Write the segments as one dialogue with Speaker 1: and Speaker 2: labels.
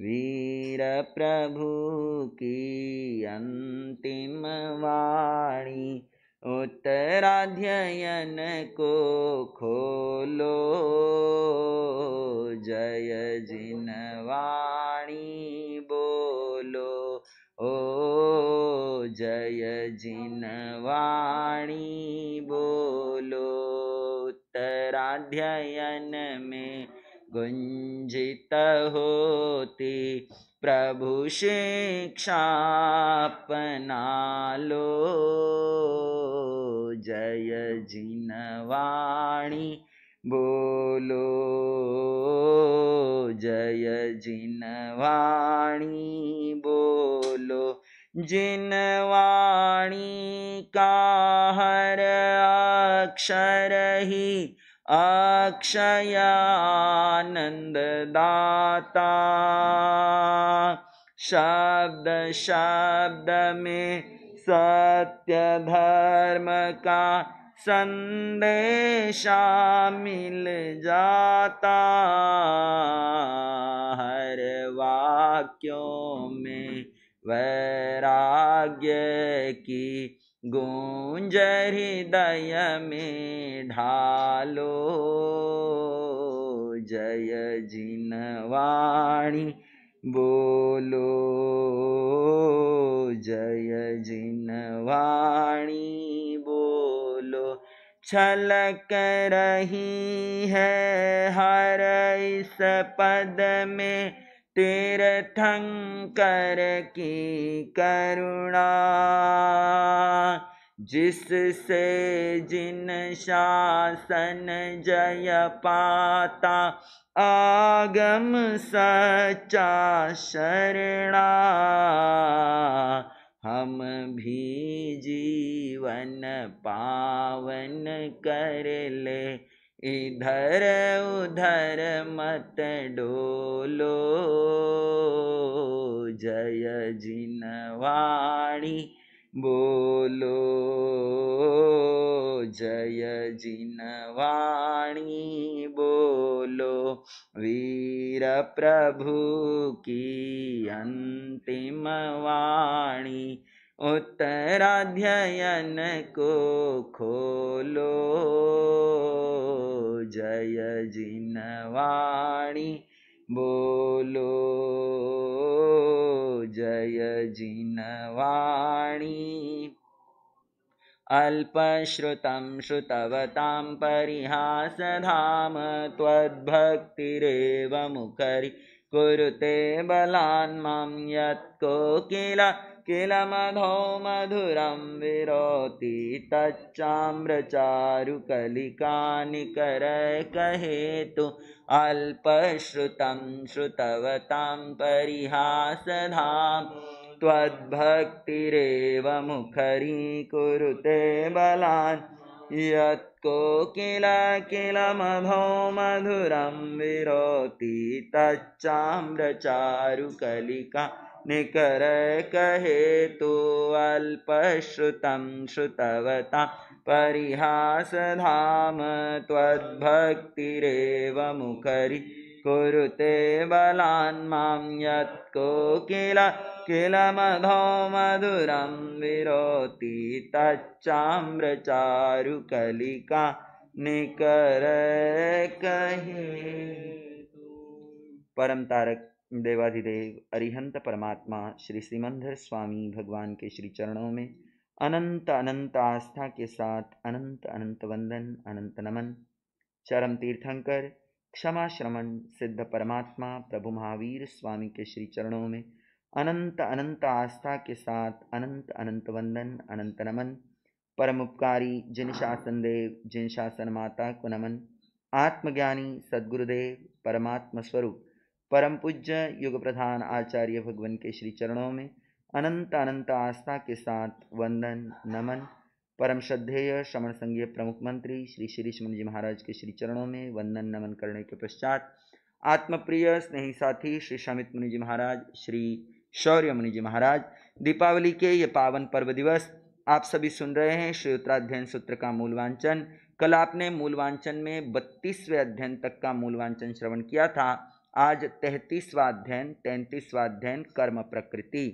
Speaker 1: वीर प्रभु की अंतिम वाणी उत्तराध्ययन को खोलो जय जिन वाणी बोलो ओ जय जिन वाणी बोलो उत्तराध्ययन में गुंजित होती प्रभु शिक्षापना लो जय जिनवाणी बोलो जय जिनवाणी बोलो जिनवाणी का हर अक्षर ही अक्षयानन्ददाता शब्द शब्द में सत्य धर्म का संदेशा मिल जाता हर वाक्यों में वैराग्य की गूंज हृदय में ढालो जय जिनवाणी बोलो जय जिनवाणी बोलो छलक रही है हर इस पद में तीर्थंकर की करुणा जिससे जिन शासन जय पाता आगम सच्चा शरणा हम भी जीवन पावन कर ले इधर उधर मत डोलो जय जिनवाणी बोलो जय जिनवाणी बोलो वीर प्रभु की अंतिम वाणी उत्तराध्ययन को खोलो जय जिनवाणी बोलो जय जिनवाणी अल्पश्रुतं श्रुतवतां परिहासधाम त्वद्भक्तिरेव मुखरि कुरुते बलान् मां यत्कोकिल किल मधो मधुरं विरोति तच्चाम्रचारुकलिकानिकरकहेतु अल्पश्रुतं श्रुतवतां परिहासधां त्वद्भक्तिरेव मुखरीकुरुते बलान् किल किलमभो मधुरं विरोति तच्चाम्रचारुकलिका निकर कहे तु अल्पश्रुतं श्रुतवता परिहासधाम त्वद्भक्तिरेव मुखरि कुरुते बलान् मां किल किल मधो मधुरं विरोति तच्चाम्रचारुकलिका निकर कहे परम तारक देवाधिदेव अरिहंत परमात्मा श्री श्रीमंधर स्वामी भगवान के श्री चरणों में अनंत अनंत आस्था के साथ अनंत अनंत वंदन अनंत नमन चरम तीर्थंकर क्षमा श्रमण सिद्ध परमात्मा प्रभु महावीर स्वामी के श्री चरणों में अनंत अनंत आस्था के साथ अनंत अनंत वंदन अनंत नमन परम उपकारी जिन शासन देव जिन शासन माता को नमन आत्मज्ञानी सदगुरुदेव परमात्मा स्वरूप परम पूज्य युग प्रधान आचार्य भगवान के श्री चरणों में अनंत अनंत आस्था के साथ वंदन नमन परम श्रद्धेय श्रवण संघीय प्रमुख मंत्री श्री श्री श्रीमन जी महाराज के श्री चरणों में वंदन नमन करने के पश्चात आत्मप्रिय स्नेही साथी श्री शमित मुनि जी महाराज श्री शौर्य मुनि जी महाराज दीपावली के ये पावन पर्व दिवस आप सभी सुन रहे हैं श्री उत्तराध्ययन सूत्र का मूलवांचन कल आपने मूलवांचन में बत्तीसवें अध्ययन तक का मूलवांचन श्रवण किया था आज तैतीसवाध्ययन तैंतीसवाध्ययन कर्म प्रकृति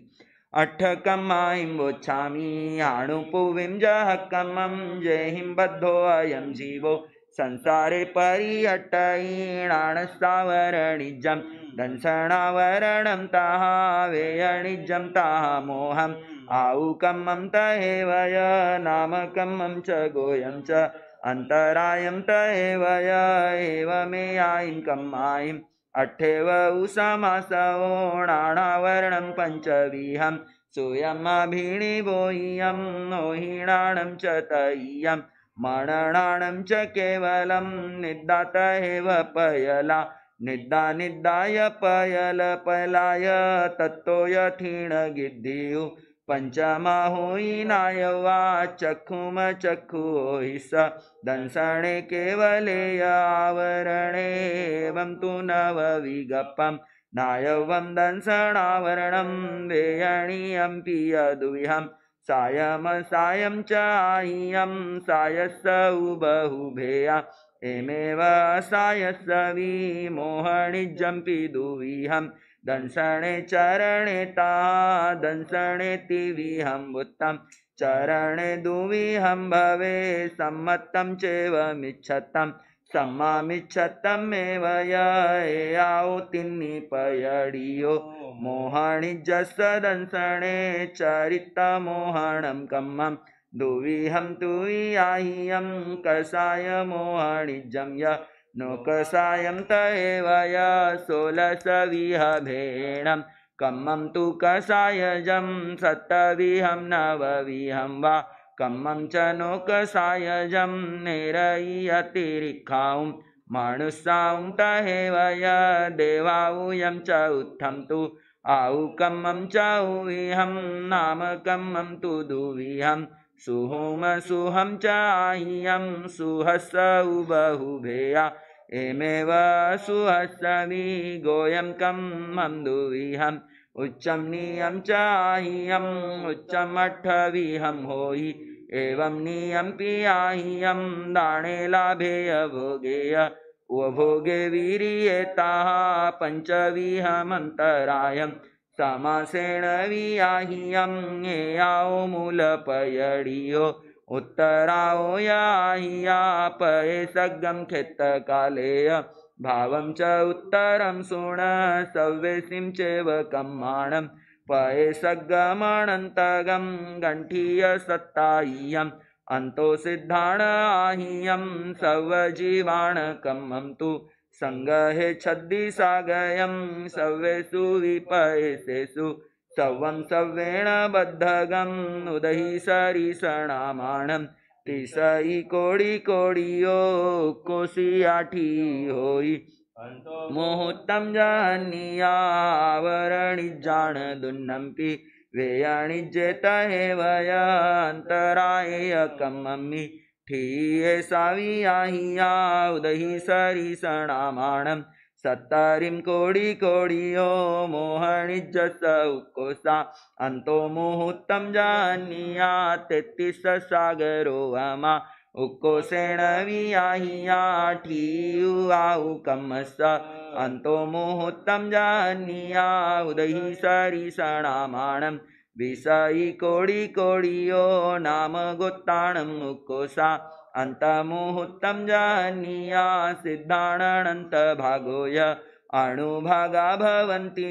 Speaker 1: अठ कमाई बोछामी आणुपुविम जह कमम जय हिम बद्धो अयम जीवो संसारे परिहटईणाण सावरणिजम दंसणावरणम ताहा वेयणिजम ताहा मोहम नाम कम नामकमं च गोयं च अन्तरायं तहेवय एवमेयायिं कम्मायिम् अठेव समासवोणाणावर्णं पञ्चविहं सूयमभिणिबोयं नोहिणां च तय्यं मणणां च केवलं निद्दात एव पयला निद्दा निद्दाय पयलपलाय तत्तो यथीण पञ्चमाहुयिनायवा चक्षुम स दंसणे केवले आवरणेवं तु नवविगपं नायवं दंसणावरणं वेयणीयं पियदुह्यं सायम सायं च आह्यं सायस्स उबहुभेया एमेव सायस्स विमोहणिजम्पि दुविहम् दंसणे चरणे ता दंसणे तिविहम्बुत्तम् चरणे दुविहं भवे सम्मत्तं चेवमिच्छतं सम्मामिच्छतमेव याओ तिन्निपयडियो मोहणि जसदंसणे चरितमोहणं कम्मं दुविहं तुवियाहियं कषायमोहणिजं य नोकसायन्त एव या सोलसविहभेणं कम्मं तु कषायजं सत्तविहं नवविहं वा कम्मं च नोकसायजं नेरयतिरिखाउ मानुसां त या देवाऊयं च उत्थं तु आउकम्मं नाम नामकं तु दुविहम् सुहोम सुहम चाह्यम सुहस बहुभेया एमेव कम गोयं कं नियम चाह्यम नियं चाह्यम् हम होयि एवं नियम पियाह्यं दाणे लाभेय भोगेय उभोगे वीर्येताः पञ्चविहमन्तरायम् समसेण वियाहि येयाओ मूलपयडियो उत्तराओ याहिया पये सग्गं खेत्तकालेय भावं च उत्तरं शुण सवेशिं चैव कमाणं पये सर्गमनन्तगं गण्ठीयसत्ताहीयम् अन्तो आहियं आहीयं सर्वजीवाणकमं तु सङ्गहे छद्दिसागयं सव्येषु विपयसेषु सवं सव्येण बद्धगम् उदहि सरिसणामाणं तिसयि कोडि कोडियो कोशियाठी होयि मुहूर्तं वे वेयाणिज्येत हे वयान्तरायकम् मम्मि ठेये सावियाहिया उदहि सरिसणामाणं सत्तरिं कोडि कोडियो मोहणिजस उक्कोसा अन्तो मुहूर्तम जानिया तेतीस सागरो अमा उक्कोसेण वियाहिया ठीयुवाहुकमस अन्तो मुहूर्तं जानीया उदहि सरिसणामाणम् कोडि कोडियो नाम गोत्ताणं मुकोसा अन्तमुहूर्तं जानीया भागोय अणुभागा भवन्ति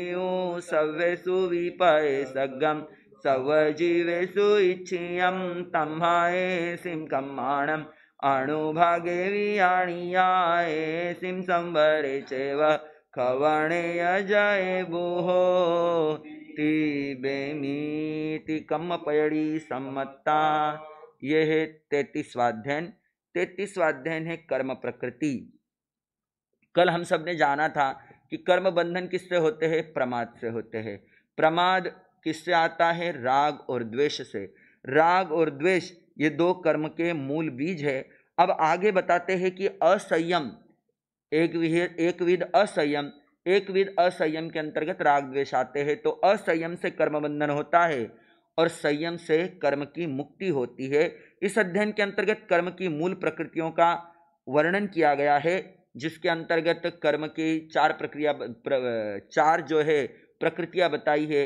Speaker 1: सव्येषु विपये सगं सवजीवेषु इच्छीयं तम्माये सिं कम्माणम् अणुभागे वियाणीयाये सिं संवरे चैव अजय भुः मिति बेमीति कम पयड़ी सम्मता ये है तैतीसवा अध्ययन तैतीसवा है कर्म प्रकृति कल हम सब ने जाना था कि कर्म बंधन किससे होते हैं प्रमाद से होते हैं प्रमाद किससे आता है राग और द्वेष से राग और द्वेष ये दो कर्म के मूल बीज है अब आगे बताते हैं कि असंयम एक एक विध असंयम एक विध असंयम के अंतर्गत राग द्वेष आते हैं तो असंयम से कर्म बंधन होता है और संयम से कर्म की मुक्ति होती है इस अध्ययन के अंतर्गत कर्म की मूल प्रकृतियों का वर्णन किया गया है जिसके अंतर्गत कर्म की चार प्रक्रिया प्र, चार जो है प्रकृतियाँ बताई है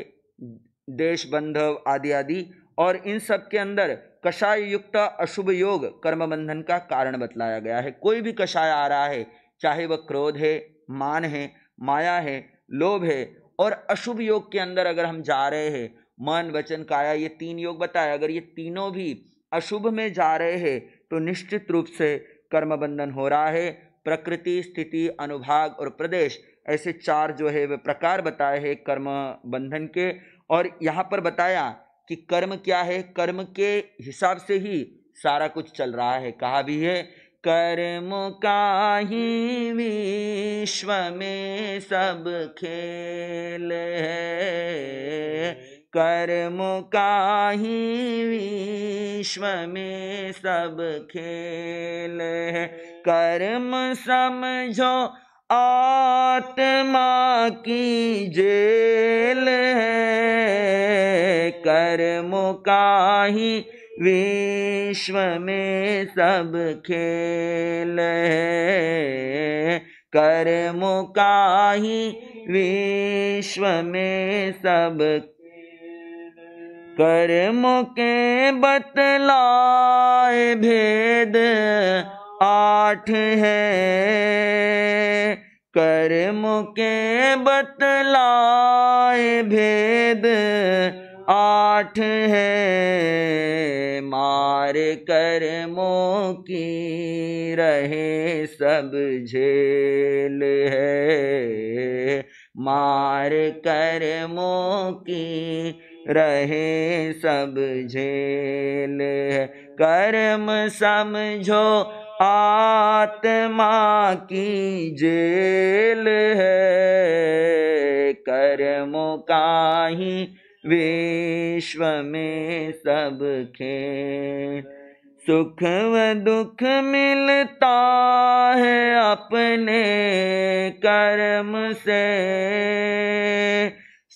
Speaker 1: देश बंधव आदि आदि और इन सब के अंदर कषाय युक्त अशुभ योग कर्म बंधन का कारण बतलाया गया है कोई भी कषाय आ रहा है चाहे वह क्रोध है मान है माया है लोभ है और अशुभ योग के अंदर अगर हम जा रहे हैं मन वचन काया ये तीन योग बताए अगर ये तीनों भी अशुभ में जा रहे हैं तो निश्चित रूप से कर्मबंधन हो रहा है प्रकृति स्थिति अनुभाग और प्रदेश ऐसे चार जो है वे प्रकार बताए हैं कर्म बंधन के और यहाँ पर बताया कि कर्म क्या है कर्म के हिसाब से ही सारा कुछ चल रहा है कहा भी है कर्म का ही विश्व में सब खेल है कर्म का ही विश्व में सब खेल है कर्म समझो आत्मा की जेल है कर्म का ही विश्व में सब खेल है कर्मों का ही विश्व में सब कर्मों के बतलाए भेद आठ है कर्मों के बतलाए भेद आठ है हमार कर्मों की रहे सब झेल है मार कर्मों की रहे सब झेल है कर्म समझो आत्मा की जेल है कर्मों का ही विश्व में सबके सुख व दुख मिलता है अपने कर्म से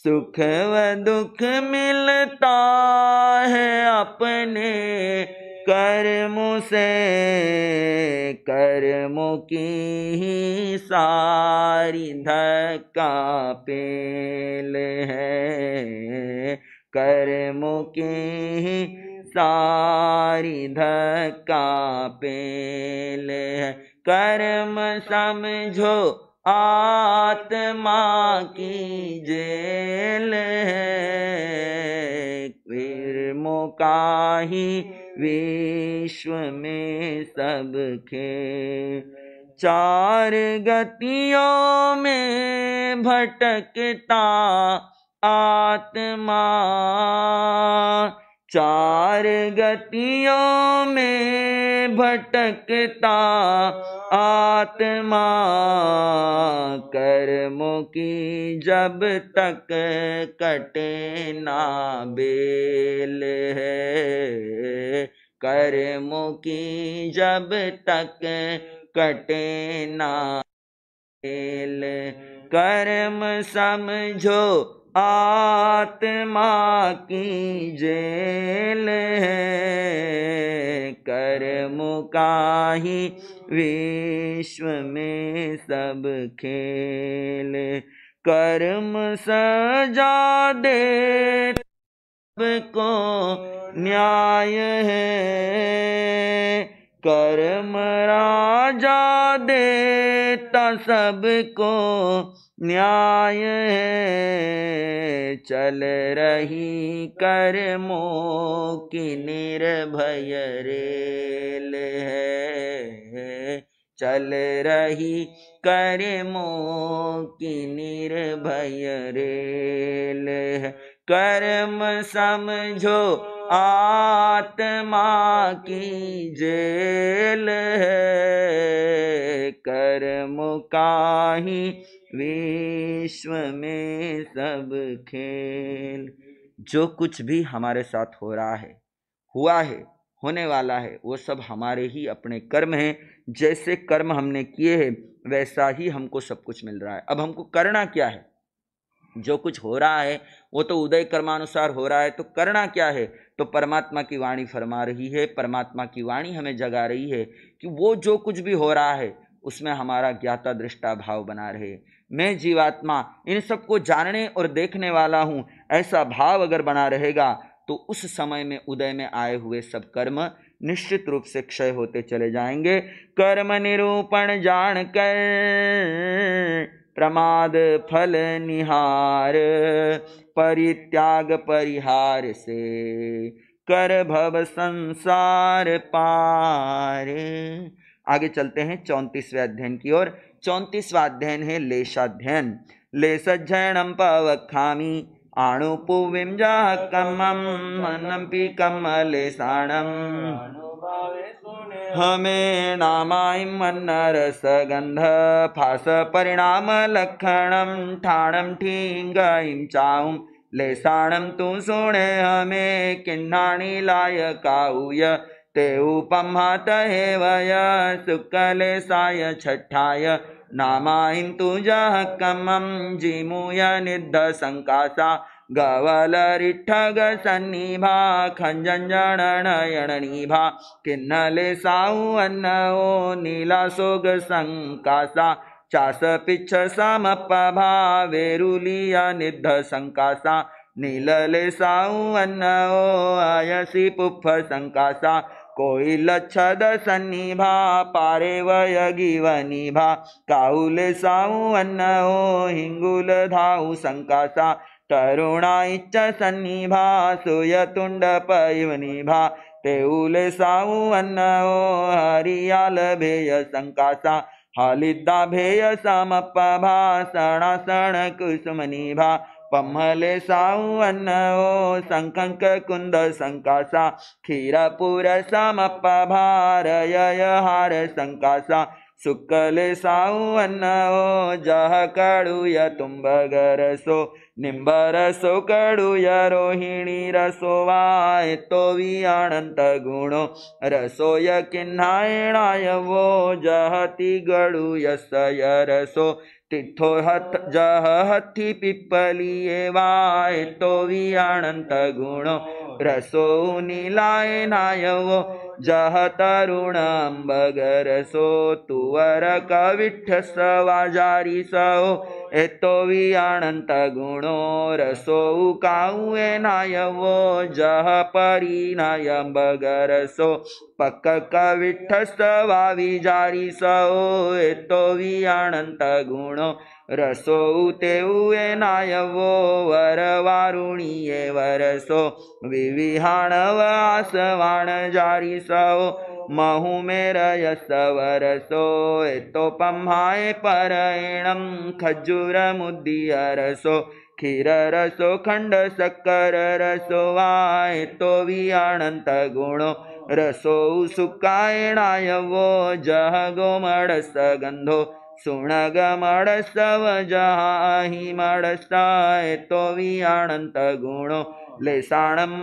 Speaker 1: सुख व दुख मिलता है अपने कर्म से कर्म की ही सारी धक्का पेल है कर्म की ही सारी धक्का पेल है कर्म समझो आत्मा की जेल है कर्मों का ही विश्व में सबके चार गतियों में भटकता आत्मा चार गतियों में भटकता आत्मा कर्मों की जब तक कटे ना बेल है कर्मों की जब तक कटे ना बेल कर्म समझो आत्मा की जेल है कर्म का ही विश्व में सब खेल कर्म सजा दे को न्याय है कर्म राजा देता सबको न्याय है चल रही कर्मों की निर्भय रेल है चल रही कर्मों की निर्भय रेल है कर्म समझो आत्मा की जेल है कर्म का ही विश्व में सब खेल जो कुछ भी हमारे साथ हो रहा है हुआ है होने वाला है वो सब हमारे ही अपने कर्म हैं जैसे कर्म हमने किए हैं वैसा ही हमको सब कुछ मिल रहा है अब हमको करना क्या है जो कुछ हो रहा है वो तो उदय कर्मानुसार हो रहा है तो करना क्या है तो परमात्मा की वाणी फरमा रही है परमात्मा की वाणी हमें जगा रही है कि वो जो कुछ भी हो रहा है उसमें हमारा ज्ञाता दृष्टा भाव बना रहे मैं जीवात्मा इन सबको जानने और देखने वाला हूँ ऐसा भाव अगर बना रहेगा तो उस समय में उदय में आए हुए सब कर्म निश्चित रूप से क्षय होते चले जाएंगे कर्म निरूपण जान कर प्रमाद फल निहार परित्याग परिहार से कर भव संसार पार आगे चलते हैं चौंतीसवें अध्ययन की ओर चौंतीसवा अध्ययन है लेशाध्ययन लेसज्जनम पवखामी पुविम जा कमम मनम पी कमलेशाणम हमें नामाय मन्नरसगन्ध फास परिणामलक्षणं ठाणं ठीङ्गयिं चाहुं लेसाणं तु सुणे हमे किन्नाणि लाय काऊय ते उपमात हेवय सुकलेसाय छट्ठाय नामायं तु जः कमं जिमूय निद्धसङ्कासा गवलरिठग सन्निभा भा किन्नले साउ अन्नवो नीलासोग संकासा चास पिच्छ समपभा वेरुलिया निध संकासा नीलले साउ अन्नवो अयसि पुफ सङ्कासा कोई लच्छद सन्निभा पारे वयगिवनिभा काहुले साऊ अन्न हिंगुल धाऊ संकासा करुणाश्च सन्निभासु यतुण्डपयनिभा तेउले साऊ अन्नओ हरियाल भेय संकासा हालिदा भेय समपभासणासण कुसुमनिभा पम्हले साऊ अन्नओ शङ्खङ्क खीरपुर सङ्कासा क्षीरपुर समपभारय हार सङ्कासा शुक्कले साऊ अन्नओ जह कडुय तुम्बगरसो ನಿಂಬ ರಸೋ ಕಡುಯ ರೋಹಿಣಿ ರಸೋವಾಯ ತೋವಿ ಅನಂತ ಗುಣೋ ರಸೋಯ ಕಿನ್ನಾಯಣಾಯ ವೋ ಜಹತಿ ಗಡುಯ ಸಯ ರಸೋ तिथो हथ जह हथि पिप्पलिये वाय तो वियाणन्त गुणो रसो निलाय नायवो જહ તરુણાંબગરસો તુવર કવિઠ્ઠ સવાજારી સૌ એતો વિયાણંત ગુણો રસો કાઉ એ નાયવો જહ પરિનાયંબગરસો પક કવિઠ્ઠ સવા વિજારી સૌ એતો વિયાણંત ગુણો रसौ तेउ एनायवो वरवारुणीये वरसो विविहाणवासवाणजारिसौ जारिसौ रयसवरसो एतोपम्हाय पह्माय परायणं रसो क्षीररसो खण्डशक्करसो वायतो वि अनन्तगुणो रसौ सुखायणायवो जह गोमडसगन्धो सुणग ಮಾಡಸ್ತವ ಜಹಾಹಿ ಮಾಡಸ್ತಾಯ ತೋವಿ ಆನಂತ ಗುಣೋ लेसाणम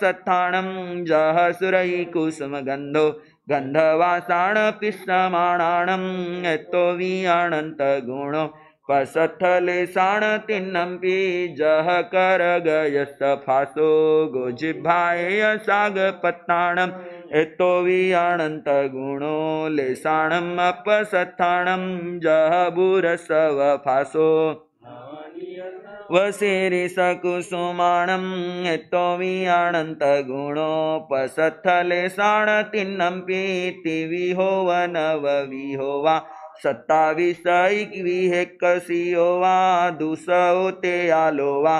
Speaker 1: सत्थाणम जह सुरई गंधो सुरयि कुसुमगन्धो गन्धवासाण पिष्टमाणाणं यतो वियाणन्तगुणो पसत्थलेसाण तिन्नम्पि जह करगयस्तफासो साग सागपत्ताणम् एतो वि आणन्तगुणो लेसाणम् अपसत्थाणं जहबुरसव फासो वसिरिसकुसुमाणं यतो वि गुणो गुणोपसथ लेसाण विहोवनव वा सत्ताविषयिग्विहे कसियो वा दुसौ ते आलो वा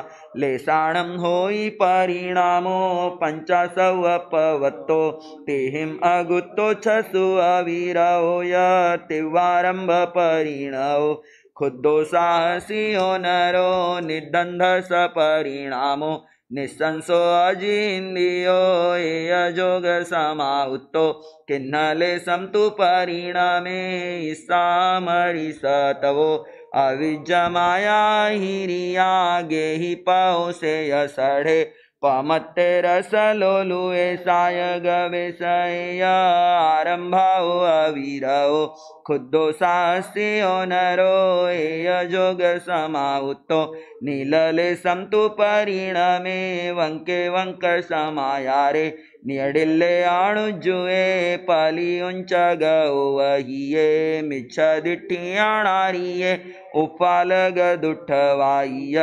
Speaker 1: लेषाणं होइ परिणामो पञ्चासौ अपवत्तो तेहिम् अगुत्तो छसु अविरौ यतिवारम्भपरिणौ खुद्दो साहसियो नरो निदन्ध सपरिणामो निस्संसोऽजिन्द्रियो योगसमाहुतो किन्नलेशं तु परिणामे सामरिसतवो अविजमाया हिरिया गेहि पौसे षढे पमत्ते रसलोलुए सायग विषय आरम्भौ अवीरओ खुद्धो सास्यो नरो योगसमाहुतो रे निले परिणमे वङ्के वङ्कसमायारे निडिल्ले अणुजुए पलियुञ्च गौवहिये उपाल गुठवाइय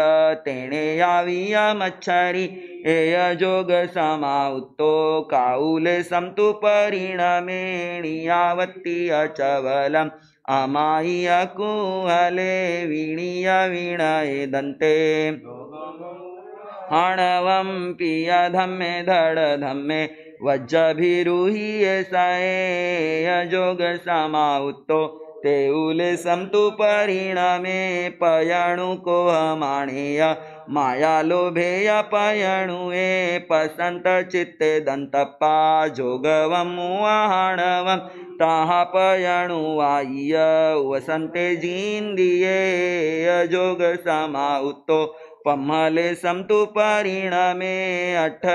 Speaker 1: तेणे आविय मच्छरी एयजोग समाउतो काउले संतु परिणमेणी यावत्ति अचवलम् अमाय्य कुहले विणीय विणये दन्ते हणवं पिय धम्मे धड धम्मे वज्रभिरुहि सयेयजोग समाउतो तेउले परिणमे पयणुकोहमाणेय माया लोभे अपयणुये पसन्त चित्त जोगवं वाणवं ताः पयणुवाय वसन्ते जीन्दिये यजोगसमाहुतो पम्हले सन्तु परिणमे अठ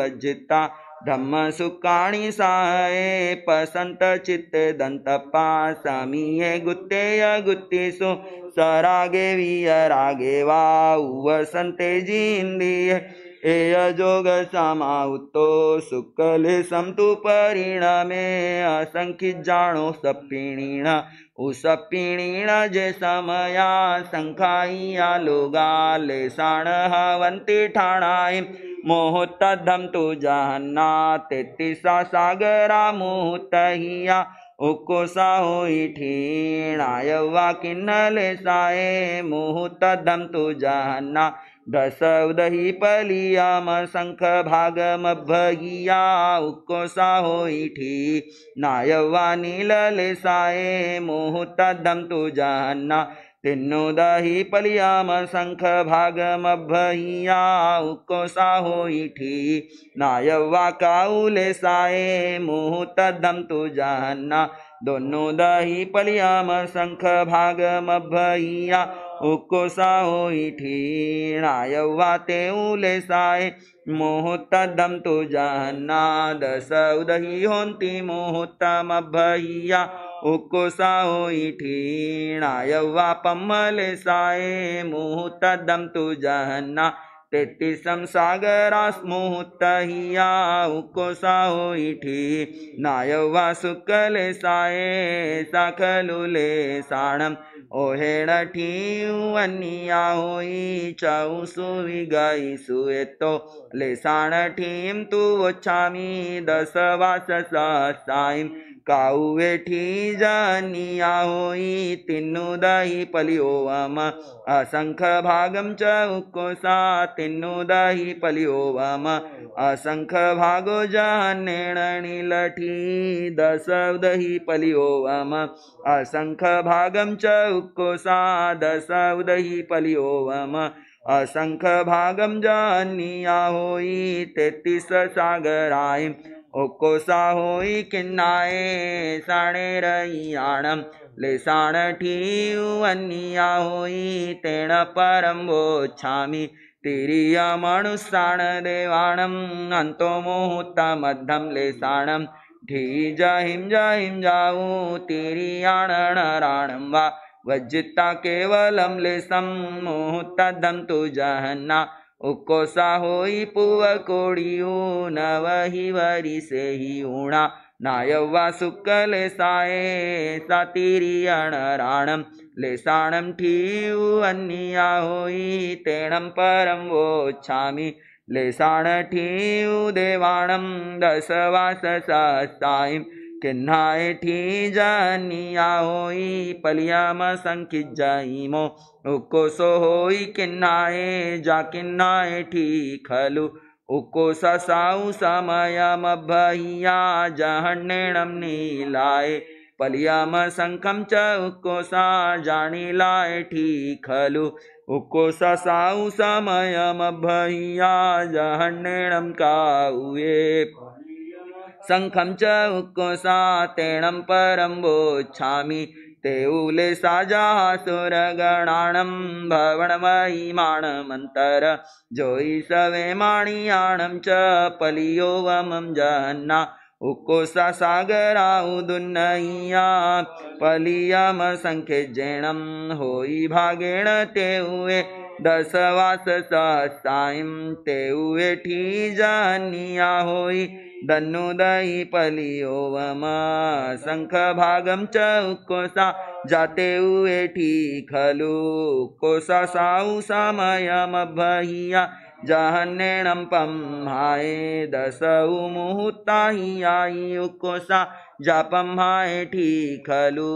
Speaker 1: वज्जिता सुकाणी साये पसन्त चित्त समीये गुत्ते य रागे वीय रागे वा वसन्ते जीन्दी एयजोग समाहुतो शुक्ले संतु असंख्य जाणो सपिणीण उसपिणीण जे समया शङ्खाय्या लोगाले साण हवन्ति ठाणाय मोहोत्तद्धं तु जहन्ना तेतिसा सागरा मुहुतहिया उक्को साहोई ठीणायवा किन्नले साए तदम तु जहन्ना दसौदहि पलियाम शङ्ख भागमभगिया उक्को साहोई ठीणायवा नीलले साए तदम तु जहन्ना तिन्नो दही पलियाम शंख भागम भैया उको साहो इठी नायवा काउले साए मुह तदम तु जहन्ना दोनों दही पलियाम शंख भागम भैया उको साहोई ठीणाय वा ते उले साय मोहोत्तदं तु जहन्नाद सौदहि होन्ति मोहोत्तमभय्या उको साहोई ठीणाय वा पम्मले साय मोहोत्तदं तु जहन्ना तेतीसम सागरा स्मुहतहिया उको साहोठी नायवा सुकले साये तो तो साखलुले साणम ઓહેણઠી અનિયા હોઈ ચૌસુ વિગઈસુ એ તો લેસાણઠીમ તું ઓછામી દસ વાસ સાઈમ जानिया होई तिनो दही पलिओम असंख भागम च उकोसा तिन्नु तिनु दही पलिओ वम अस भागो जानेणी लठी दसवही पलिओ वम असंख भागम च उकोसा दसव दस दही पलिओम असंख भागम जानिया होई तेतीस सागराय ओको साहोई किन्नाए साणे रैयाण लेसाण ठीयू अन्या होई तेण परम्बोच्छामि देवाण देवाणम् मुहूर्त मुहूर्तमद्धं लेसाणं ठी जहिं जहिं जाऊ तिरियाणणराणं वा वज्जिता केवलं लेसं मुहूर्तदं तु जहन्ना उक्को साहोयि पूवकोडियो नवहिवरिषेहिणा नायवा सुक्कलेसाय सतिरि अणराणं लेशाणं ठीयु होई तेणं परं वोच्छामि लेशाण ठीयुदेवाणं दशवाससा सायि के ठी जानिया होई पलिया म संकि जाइमो उको सो होई किन्नाए जा किन्नाए ठी खलु उको ससाऊ समयम भहिया जहण्यणम नीलाए म संखम च उको सा उक्कोसा जाणिलायठी खलु उक्कोससाौ समयमभय्या जहण्णेणं काव्ये शंखम च उक्कुशा तेणं परम्बोच्छामि तेऊले साजासुरगणाणं भवणमयीमाणमन्तर जोयि सवेमाणीयाणं च पलियो वमं जन्ना उक्कोसा पलियम संख्य पलियमसङ्ख्यजेणं होयि भागेण तेउवे दसवास साईं तेऊ वेठी जानिया होई दन्नु दही पलियोवम शंख भागम चौकोसा जाते वेठी खलु कोसा साऊ समयम भहिया जहन्नेणं पं हाये दसौ मुहूर्ताहि आई उकोसा जपम हाठी खलु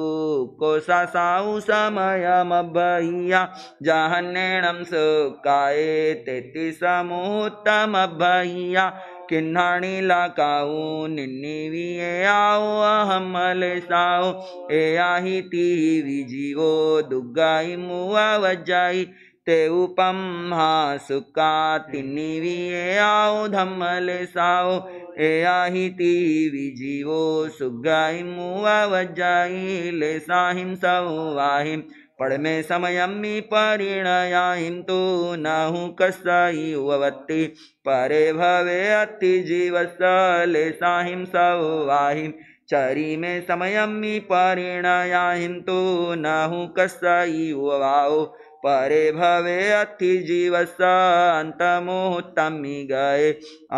Speaker 1: कोसाऊ समयमभय्या जहन्नेणं सुकाये तेतिसमुत्तमभय्या किन्नाणी लाकाऊ निन्नीवीए आओ अहम साओ ए आही तीवी जीवो दुग्गाई मुआ वजाई ते उपम सुका तिन्नीवीए आओ धम्मल साओ एयाहिति विजीवो सुग्राहिं मुवावज्जायि पढ़ में समय मी परिणयाहिं तो नाहु कस्यै ववत्ति परे भवे अति जीवस जीवस्य लेसाहिं सौवाहिं चरी में मी परिणयाहिं तो नाहु कस्यै ववाओ परे भवे अति जीवस अंतमुहूर्तमी गए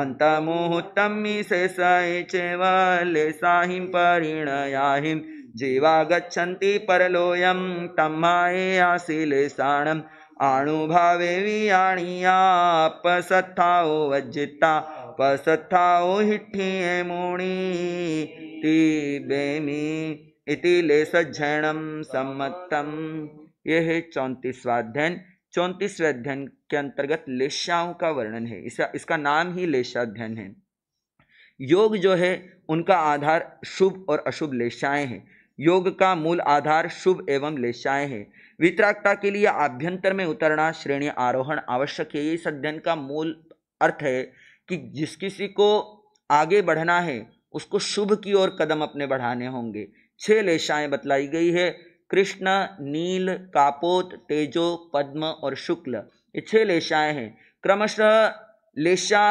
Speaker 1: अंतमुहूर्तमी से सही चेवले साहिं परिणयाहिं जीवा गच्छन्ति परलोयं तम्माये आशिलेषाणम् आणुभावे वियाणीयापसत्थाओ वज्जिता पसत्थाओ हिठिये मुणी ति बेमी इति लेसज्जनं सम्मत्तम् यह है चौंतीसवा अध्ययन चौंतीसवें अध्ययन के अंतर्गत लेशाओं का वर्णन है इसका इसका नाम ही लेशा अध्ययन है योग जो है उनका आधार शुभ और अशुभ लेशाएं हैं योग का मूल आधार शुभ एवं लेशाएं हैं वितरकता के लिए आभ्यंतर में उतरना श्रेणी आरोहण आवश्यक है ये इस अध्ययन का मूल अर्थ है कि जिस किसी को आगे बढ़ना है उसको शुभ की ओर कदम अपने बढ़ाने होंगे छह लेशाएं बतलाई गई है कृष्ण नील कापोत तेजो पद्म और शुक्ल ये छह लेशाएं हैं क्रमशः लेशा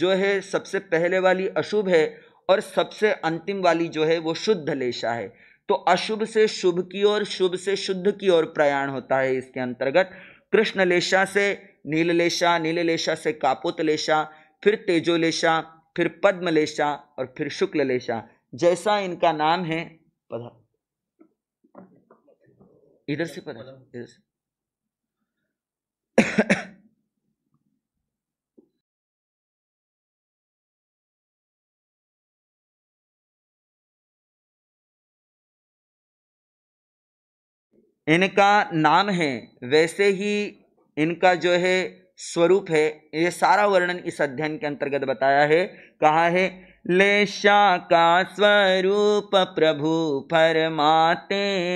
Speaker 1: जो है सबसे पहले वाली अशुभ है और सबसे अंतिम वाली जो है वो शुद्ध लेशा है तो अशुभ से शुभ की ओर शुभ से शुद्ध की ओर प्रयाण होता है इसके अंतर्गत कृष्ण लेशा से नील नील लेशा से लेशा फिर तेजो लेशा फिर पद्म लेशा और फिर शुक्ल लेशा जैसा इनका नाम है पदा इधर से पता मतलब इधर से इनका नाम है वैसे ही इनका जो है स्वरूप है ये सारा वर्णन इस अध्ययन के अंतर्गत बताया है कहा है लेशा का स्वरूप प्रभु फरमाते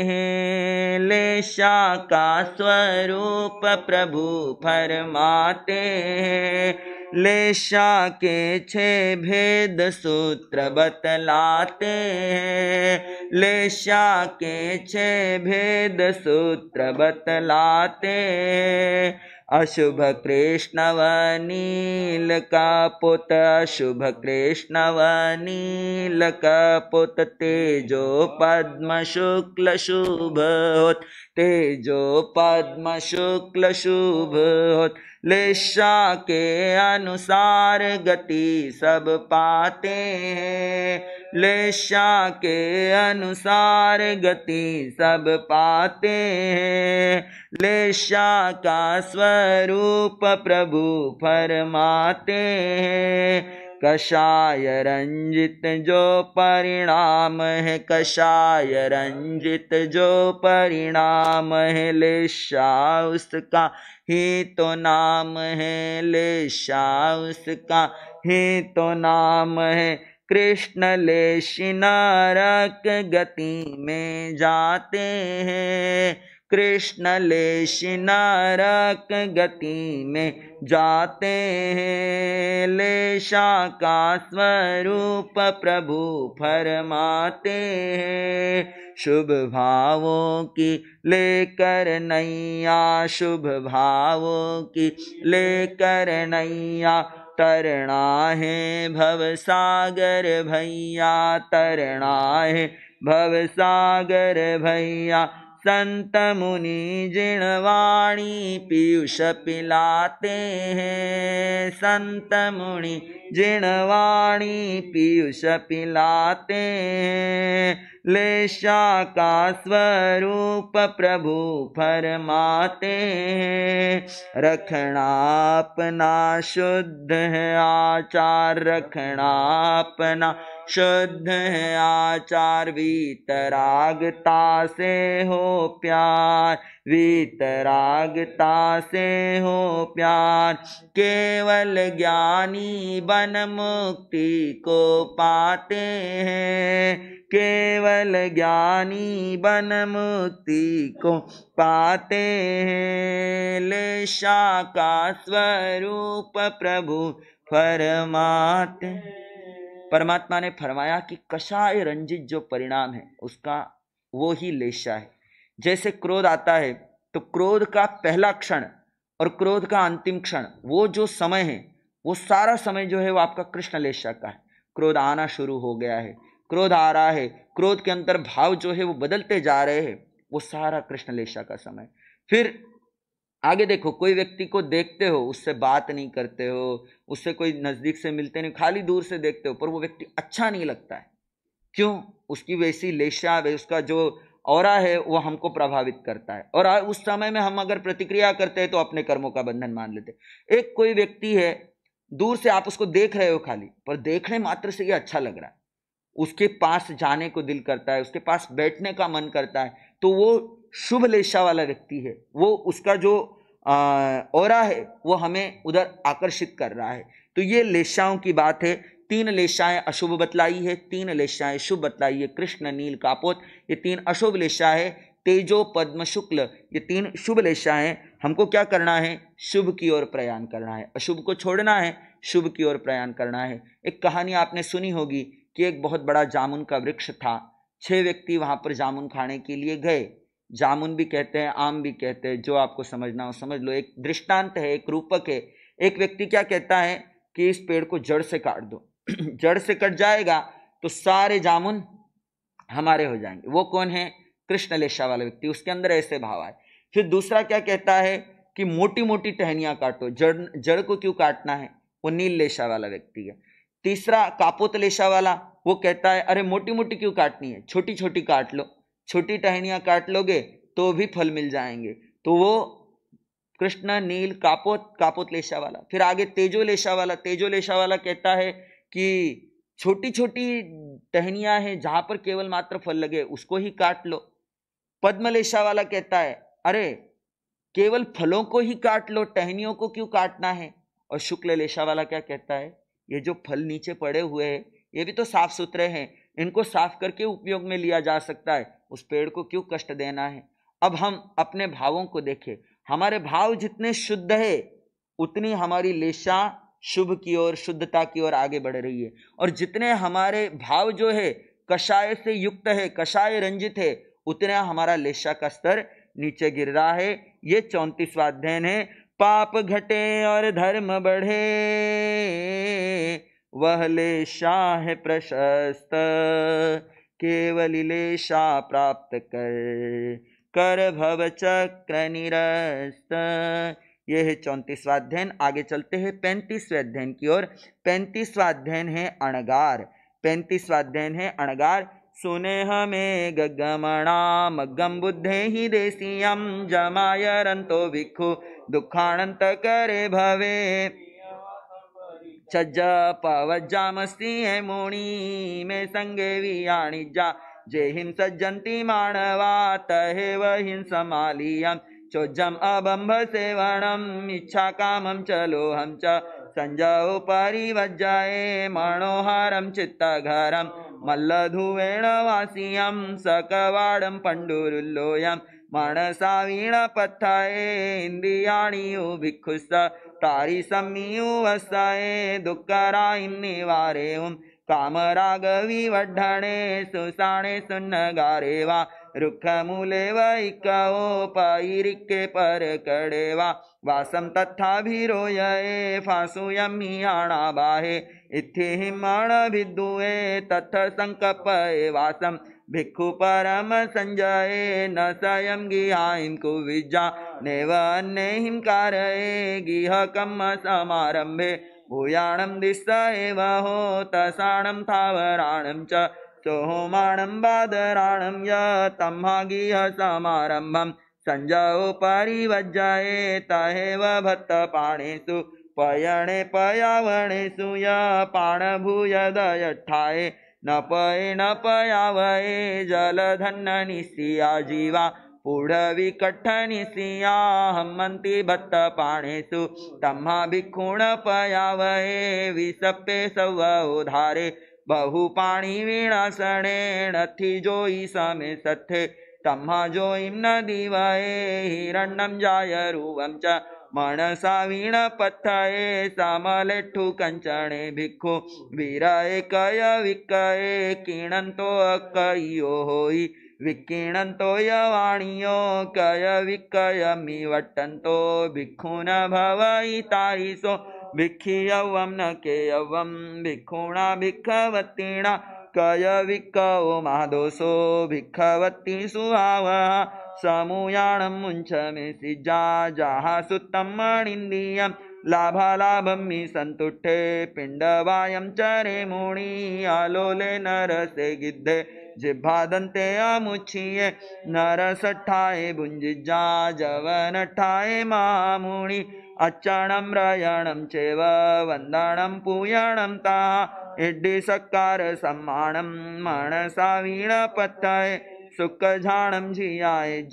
Speaker 1: हैं लेशा का स्वरूप प्रभु फरमाते हैं लेशा के छ भेद सूत्र बतलाते हैं लेशा के छ भेद सूत्र बतलाते हैं अशुभ कृष्णव नील का पुत अशुभ कृष्णव नील का पुत तेजो पद्म शुक्ल शुभ होत तेजो पद्म शुक्ल शुभ होत लेशा के अनुसार गति सब पाते हैं लेशा के अनुसार गति सब पाते हैं लेशा का स्वरूप प्रभु फरमाते हैं कषाय रंजित जो परिणाम है कषाय रंजित जो परिणाम है ले उसका ही तो नाम है ले उसका ही तो नाम है कृष्ण लेश नरक गति में जाते हैं कृष्ण ले नरक गति में जाते हैं लेशा का स्वरूप प्रभु फरमाते हैं शुभ भावों की लेकर नैया शुभ भावों की लेकर नैया तरणा है सागर भैया तरणा है भव सागर भैया संत मुनि जिणवाणी पीयूष पिलाते हैं संत मुनि जिणवाणी पीयूष पिलाते हैं लेशा का स्वरूप प्रभु फरमाते हैं रखना अपना शुद्ध है आचार रखना अपना शुद्ध है आचार वीतरागता से हो प्यार वीतरागता से हो प्यार केवल ज्ञानी बन मुक्ति को पाते हैं केवल ज्ञानी बन मुक्ति को पाते हैं ले शाह का स्वरूप प्रभु फरमाते हैं परमात्मा ने फरमाया कि कषाय रंजित जो परिणाम है उसका वो ही लेशा है जैसे क्रोध आता है तो क्रोध का पहला क्षण और क्रोध का अंतिम क्षण वो जो समय है वो सारा समय जो है वो आपका कृष्ण लेशा का है क्रोध आना शुरू हो गया है क्रोध आ रहा है क्रोध के अंतर भाव जो है वो बदलते जा रहे हैं वो सारा कृष्ण लेशा का समय फिर आगे देखो कोई व्यक्ति को देखते हो उससे बात नहीं करते हो उससे कोई नज़दीक से मिलते नहीं खाली दूर से देखते हो पर वो व्यक्ति अच्छा नहीं लगता है क्यों उसकी वैसी लेशा उसका जो और है वो हमको प्रभावित करता है और उस समय में हम अगर प्रतिक्रिया करते हैं तो अपने कर्मों का बंधन मान लेते एक कोई व्यक्ति है दूर से आप उसको देख रहे हो खाली पर देखने मात्र से ये अच्छा लग रहा है उसके पास जाने को दिल करता है उसके पास बैठने का मन करता है तो वो शुभ लेशा वाला व्यक्ति है वो उसका जो और है वो हमें उधर आकर्षित कर रहा है तो ये लेशाओं की बात है तीन लेशाएं अशुभ बतलाई है तीन लेशाएं शुभ बतलाई है कृष्ण नील कापोत ये तीन अशुभ लेशा है तेजो पद्म शुक्ल ये तीन शुभ लेशाएं हमको क्या करना है शुभ की ओर प्रयाण करना है अशुभ को छोड़ना है शुभ की ओर प्रयाण करना है एक कहानी आपने सुनी होगी कि एक बहुत बड़ा जामुन का वृक्ष था छह व्यक्ति वहाँ पर जामुन खाने के लिए गए जामुन भी कहते हैं आम भी कहते हैं जो आपको समझना हो समझ लो एक दृष्टांत है एक रूपक है एक व्यक्ति क्या कहता है कि इस पेड़ को जड़ से काट दो जड़ से कट जाएगा तो सारे जामुन हमारे हो जाएंगे वो कौन है कृष्ण लेशा वाला व्यक्ति उसके अंदर ऐसे भाव आए फिर दूसरा क्या कहता है कि मोटी मोटी टहनियाँ काटो जड़ जड़ को क्यों काटना है वो नील लेशा वाला व्यक्ति है तीसरा कापोत लेशा वाला वो कहता है अरे मोटी मोटी क्यों काटनी है छोटी छोटी काट लो छोटी टहनियाँ काट लोगे तो भी फल मिल जाएंगे तो वो कृष्ण नील कापोत कापोत लेशा वाला फिर आगे तेजो लेशा वाला तेजो लेशा वाला कहता है कि छोटी छोटी टहनियाँ हैं जहाँ पर केवल मात्र फल लगे उसको ही काट लो पद्मलेशा वाला कहता है अरे केवल फलों को ही काट लो टहनियों को क्यों काटना है और शुक्ल लेशा वाला क्या कहता है ये जो फल नीचे पड़े हुए हैं ये भी तो साफ सुथरे हैं इनको साफ करके उपयोग में लिया जा सकता है उस पेड़ को क्यों कष्ट देना है अब हम अपने भावों को देखें हमारे भाव जितने शुद्ध है उतनी हमारी लेशा शुभ की ओर शुद्धता की ओर आगे बढ़ रही है और जितने हमारे भाव जो है कषाय से युक्त है कषाय रंजित है उतना हमारा लेशा का स्तर नीचे गिर रहा है ये चौंतीसवा अध्ययन है पाप घटे और धर्म बढ़े वह लेशा है प्रशस्त लेशा प्राप्त कर कर भव चक्र निरस्त यह चौंतीसवा अध्ययन आगे चलते हैं पैंतीसवें अध्ययन की ओर पैंतीसवा अध्ययन है अणगार पैंतीसवा अध्ययन है अणगार सुने हमें गगमणाम गम बुद्धे ही देसीयम जमायरंतो रंतो भिक्षु दुखानंत करे भवे छज्जा पवज्जा मस्ती है मोणी में संगे वियाणिज्जा जे हिम सज्जंती माणवा तहे वहिं समालियम चोज्जम अबंभ सेवणम इच्छा कामम चलो हम च संजौ परिवज्जाए मनोहरम चित्तघरम मल्लधुवेण वासियम सकवाडं पण्डुरुल्लोयं मनसा वीणपत्थये इंद्रियाणी भिक्षुस्त तारी सम्यू वसाए दुःखरा निवारे ओम कामरागविवढणे सुसाणे सुन्नगारे वा रुखमूले वैकवो पैरिके परकडे वा वासं तथाभिरोयये फासूयमियाणाबाहे इत्थिहिमणभिद्दुवे तथ सङ्कपये वासम भिक्खु परमसञ्जये न विज्जा नेव कुविज्या नैवान्यैः कारये कम्म समारम्भे भूयाणं हो वहोतषाणं थावराणं च सोहमाणं बादराणं यतमा संजाओ सञ्जौ तहेव भत्त भत्तपाणेषु पयणे पयावणेषु यपाणभूयदयठाय नपया वये जलधन्ननिश्रिया जीवा पूढविकटनिश्रियाहं हमन्ति भत्तपाणेषु तम्मा भिक्षुणपया वये सव सवधारे बहुपाणिविनसने जोयि समे सत्थे तम्हा जोयिं न दिवये वये हिरण्यं जाय च माणसा वीणा पथ्थाये सामलेठु कंचणे भिक्खु कय विकाए विकाये तो अकयो होई विकीणन्तो तो यणियो कय विकयमि वट्टन्तो भिखुन भवयि ताहिसो भिखी यौवं न के यौवं भिक्षुणा भिखवतीणा कय विकवो मादोषो भिखवती सुहावा सामूयाणं मुञ्चमे सिजाजाः सुत्तं मणिन्दीयं लाभालाभं मि सन्तुष्टे पिण्डवायं चरे मुणि आलोले नरसे गिद्धे जिह्भादन्ते अमुच्छिये नरसट्ठाये भुञ्जिज्जा जवनट्ठाये मामुणि अच्चणं रयणं चेव वन्दनं पूयणं ता इड्डिसकार सम्मानं मनसा वीणपत्तये सुख झाणम जानी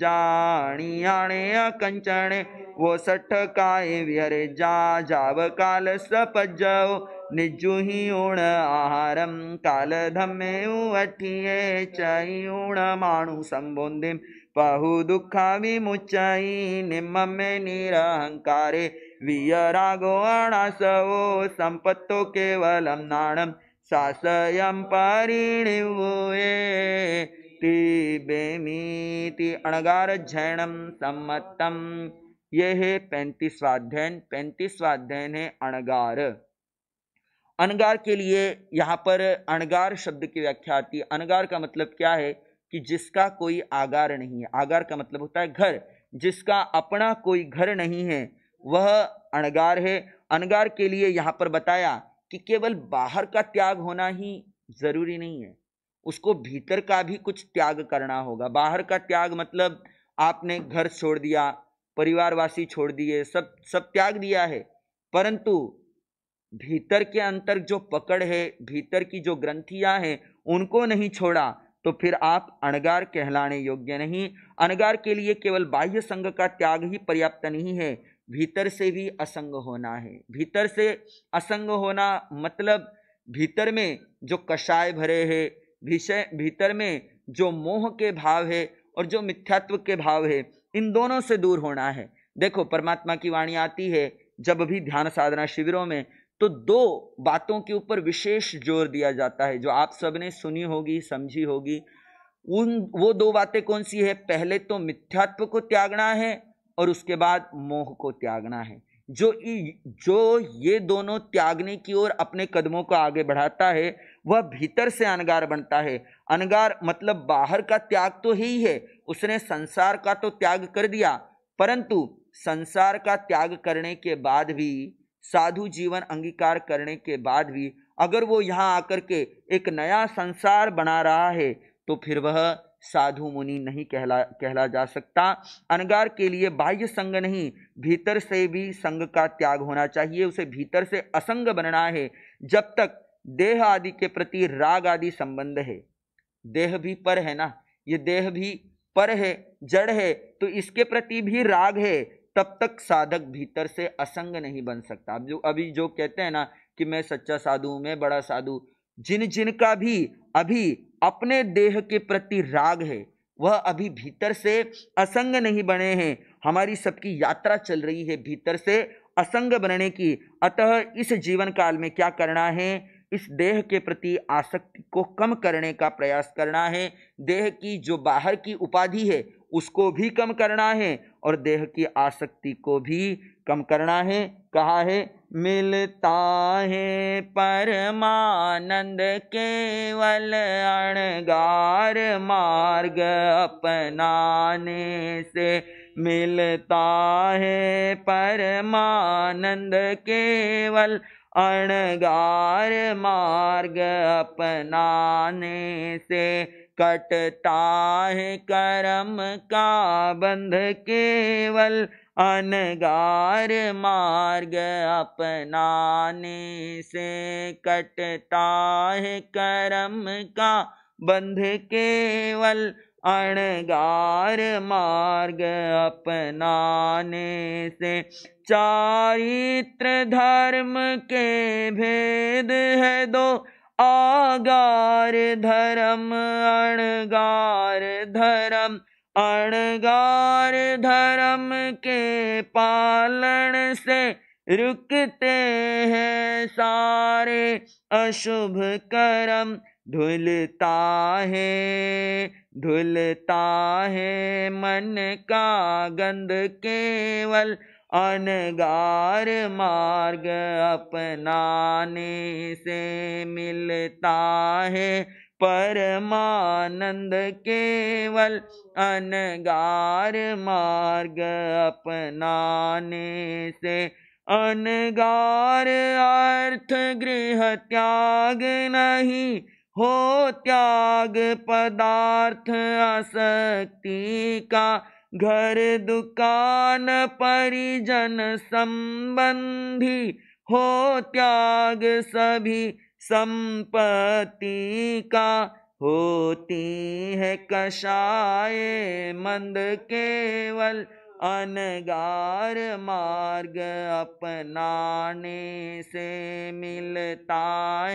Speaker 1: जाणियाणे अकंचणे वो सठ काए विहरे जा जाव काल सप जाओ सपजो ही उण आहारम काल धमे वठिए चई उण माण्हू संबोधि बहु दुखा विमुचई निम में निरहंकारे विय रागो अणासवो संपत्तो केवलम नाणम सासयम परिणिवुए इति बेमीति अणगार झैणम सम्मतम ये है पैंतीसवाध्ययन पैंतीसवाध्ययन है अणगार अनगार के लिए यहाँ पर अनगार शब्द की व्याख्या आती है अनगार का मतलब क्या है कि जिसका कोई आगार नहीं है आगार का मतलब होता है घर जिसका अपना कोई घर नहीं है वह अनगार है अनगार के लिए यहाँ पर बताया कि केवल बाहर का त्याग होना ही जरूरी नहीं है उसको भीतर का भी कुछ त्याग करना होगा बाहर का त्याग मतलब आपने घर छोड़ दिया परिवारवासी छोड़ दिए सब सब त्याग दिया है परंतु भीतर के अंतर जो पकड़ है भीतर की जो ग्रंथियां हैं उनको नहीं छोड़ा तो फिर आप अणगार कहलाने योग्य नहीं अणगार के लिए केवल बाह्य संग का त्याग ही पर्याप्त नहीं है भीतर से भी असंग होना है भीतर से असंग होना मतलब भीतर में जो कषाय भरे हैं विषय भीतर में जो मोह के भाव है और जो मिथ्यात्व के भाव है इन दोनों से दूर होना है देखो परमात्मा की वाणी आती है जब भी ध्यान साधना शिविरों में तो दो बातों के ऊपर विशेष जोर दिया जाता है जो आप सबने सुनी होगी समझी होगी उन वो दो बातें कौन सी है पहले तो मिथ्यात्व को त्यागना है और उसके बाद मोह को त्यागना है जो जो ये दोनों त्यागने की ओर अपने कदमों को आगे बढ़ाता है वह भीतर से अनगार बनता है अनगार मतलब बाहर का त्याग तो ही है उसने संसार का तो त्याग कर दिया परंतु संसार का त्याग करने के बाद भी साधु जीवन अंगीकार करने के बाद भी अगर वो यहाँ आकर के एक नया संसार बना रहा है तो फिर वह साधु मुनि नहीं कहला कहला जा सकता अनगार के लिए बाह्य संग नहीं भीतर से भी संग का त्याग होना चाहिए उसे भीतर से असंग बनना है जब तक देह आदि के प्रति राग आदि संबंध है देह भी पर है ना ये देह भी पर है जड़ है तो इसके प्रति भी राग है तब तक साधक भीतर से असंग नहीं बन सकता अब जो अभी जो कहते हैं ना कि मैं सच्चा साधु हूं मैं बड़ा साधु जिन जिन का भी अभी अपने देह के प्रति राग है वह अभी भीतर से असंग नहीं बने हैं हमारी सबकी यात्रा चल रही है भीतर से असंग बनने की अतः इस जीवन काल में क्या करना है इस देह के प्रति आसक्ति को कम करने का प्रयास करना है देह की जो बाहर की उपाधि है उसको भी कम करना है और देह की आसक्ति को भी कम करना है कहा है मिलता है परमानंद केवल अणगार मार्ग अपनाने से मिलता है परमानंद केवल अणगार मार्ग अपनाने से कटता है कर्म का बंध केवल अनगार मार्ग अपनाने से कटता है कर्म का बंध केवल अणगार मार्ग अपनाने से चारित्र धर्म के भेद है दो आगार धर्म अणगार धर्म अणगार धर्म के पालन से रुकते हैं सारे अशुभ कर्म धुलता है धुलता है मन का गंध केवल अनगार मार्ग अपनाने से मिलता है परमानंद केवल अनगार मार्ग अपनाने से अनगार अर्थ गृह त्याग नहीं हो त्याग पदार्थ आसक्ति का घर दुकान परिजन संबंधी हो त्याग सभी संपत्ति का होती है कषाय मंद केवल अनगार मार्ग अपनाने से मिलता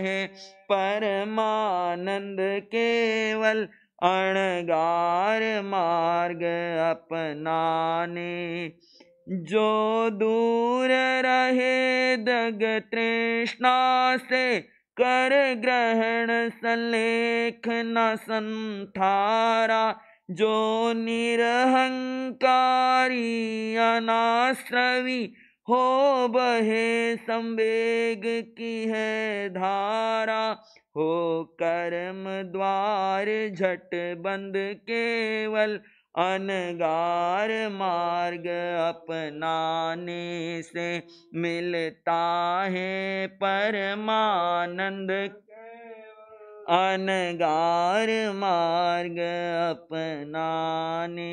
Speaker 1: है परमानंद केवल अणगार मार्ग अपनाने जो दूर रहे दग तृष्णा से कर ग्रहण सलेख न संथारा जो निरहंकारी अनाश्रवी हो बहे संवेग की है धारा हो कर्म द्वार झट बंद केवल अनगार मार्ग अपनाने से मिलता है परमानंद अनगार मार्ग अपनाने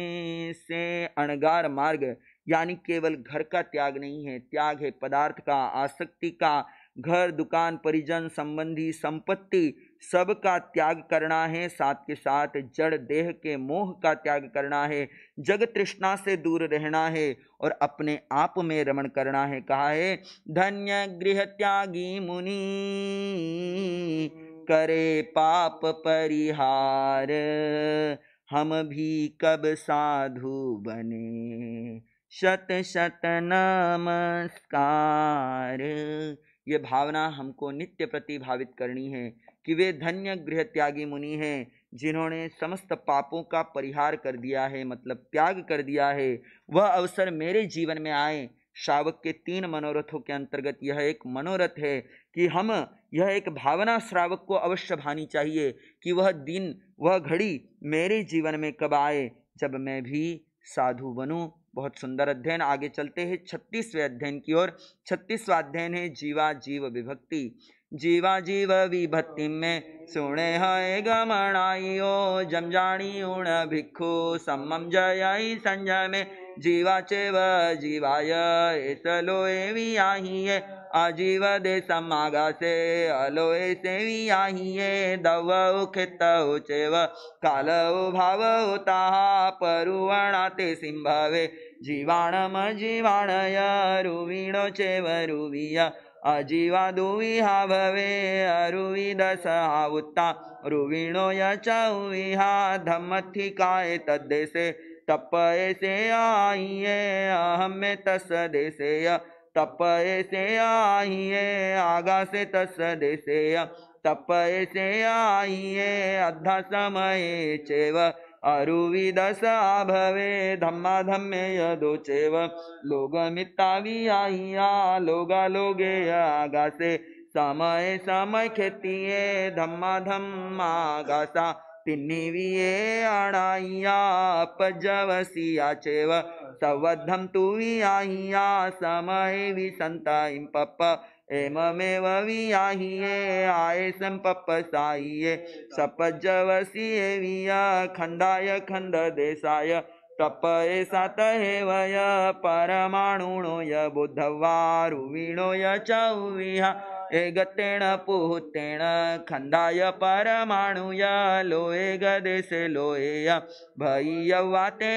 Speaker 1: से अनगार मार्ग यानी केवल घर का त्याग नहीं है त्याग है पदार्थ का आसक्ति का घर दुकान परिजन संबंधी संपत्ति सब का त्याग करना है साथ के साथ जड़ देह के मोह का त्याग करना है जग तृष्णा से दूर रहना है और अपने आप में रमण करना है कहा है धन्य गृह त्यागी मुनि करे पाप परिहार हम भी कब साधु बने शत शत नमस्कार ये भावना हमको नित्य प्रतिभावित करनी है कि वे धन्य गृह त्यागी मुनि हैं जिन्होंने समस्त पापों का परिहार कर दिया है मतलब त्याग कर दिया है वह अवसर मेरे जीवन में आए शावक के तीन मनोरथों के अंतर्गत यह एक मनोरथ है कि हम यह एक भावना श्रावक को अवश्य भानी चाहिए कि वह दिन वह घड़ी मेरे जीवन में कब आए जब मैं भी साधु बनूं बहुत सुंदर अध्ययन आगे चलते हैं छत्तीसवें अध्ययन की ओर छत्तीसवा अध्ययन है जीवा जीव विभक्ति जीवा जीव विभक्ति में सुने है गमणाइयो जमजाणी उण भिक्खु सम्मम जय संजय में जीवा चेव जीवाय एसलो एवी आही है आजीव दे समागासे अलोय सेवी आहिये दवौ खेतौ चेव कालौ भाव परुवणा ते सिंभावे जीवाणम जीवाणय रुवीणो चेव रुविया अजीवा दुवी हा भवे अरुवी दस हा रुविणो यचा काय तद्देसे तपयेसे अहमे तस देसेय तप ऐसे आइए आगा से तत्सद से तप ऐसे आइए अद्धा समय चेव अरुविदशा भवे धम्मा धम्मे यदो चेव भी आइया लोगा लोगे आगा से समय समय खेतिए धम्मा धम्मा गासा तिन्नी ये अणाइया पजवसिया चेव सवद्धं तु वियाहिया समय विसन्ता इं पप्प एममेव वियाहिये आयसं पप्प साये सपज्जवसि एविया खण्डाय खण्डदेशाय तप ए एषा तहेवय परमाणुणो य बुद्धवारुविणो य च विहा गतेण पुहुतेण खन्दाय परमाणुय लोये गदेशे वाते भय्यवाते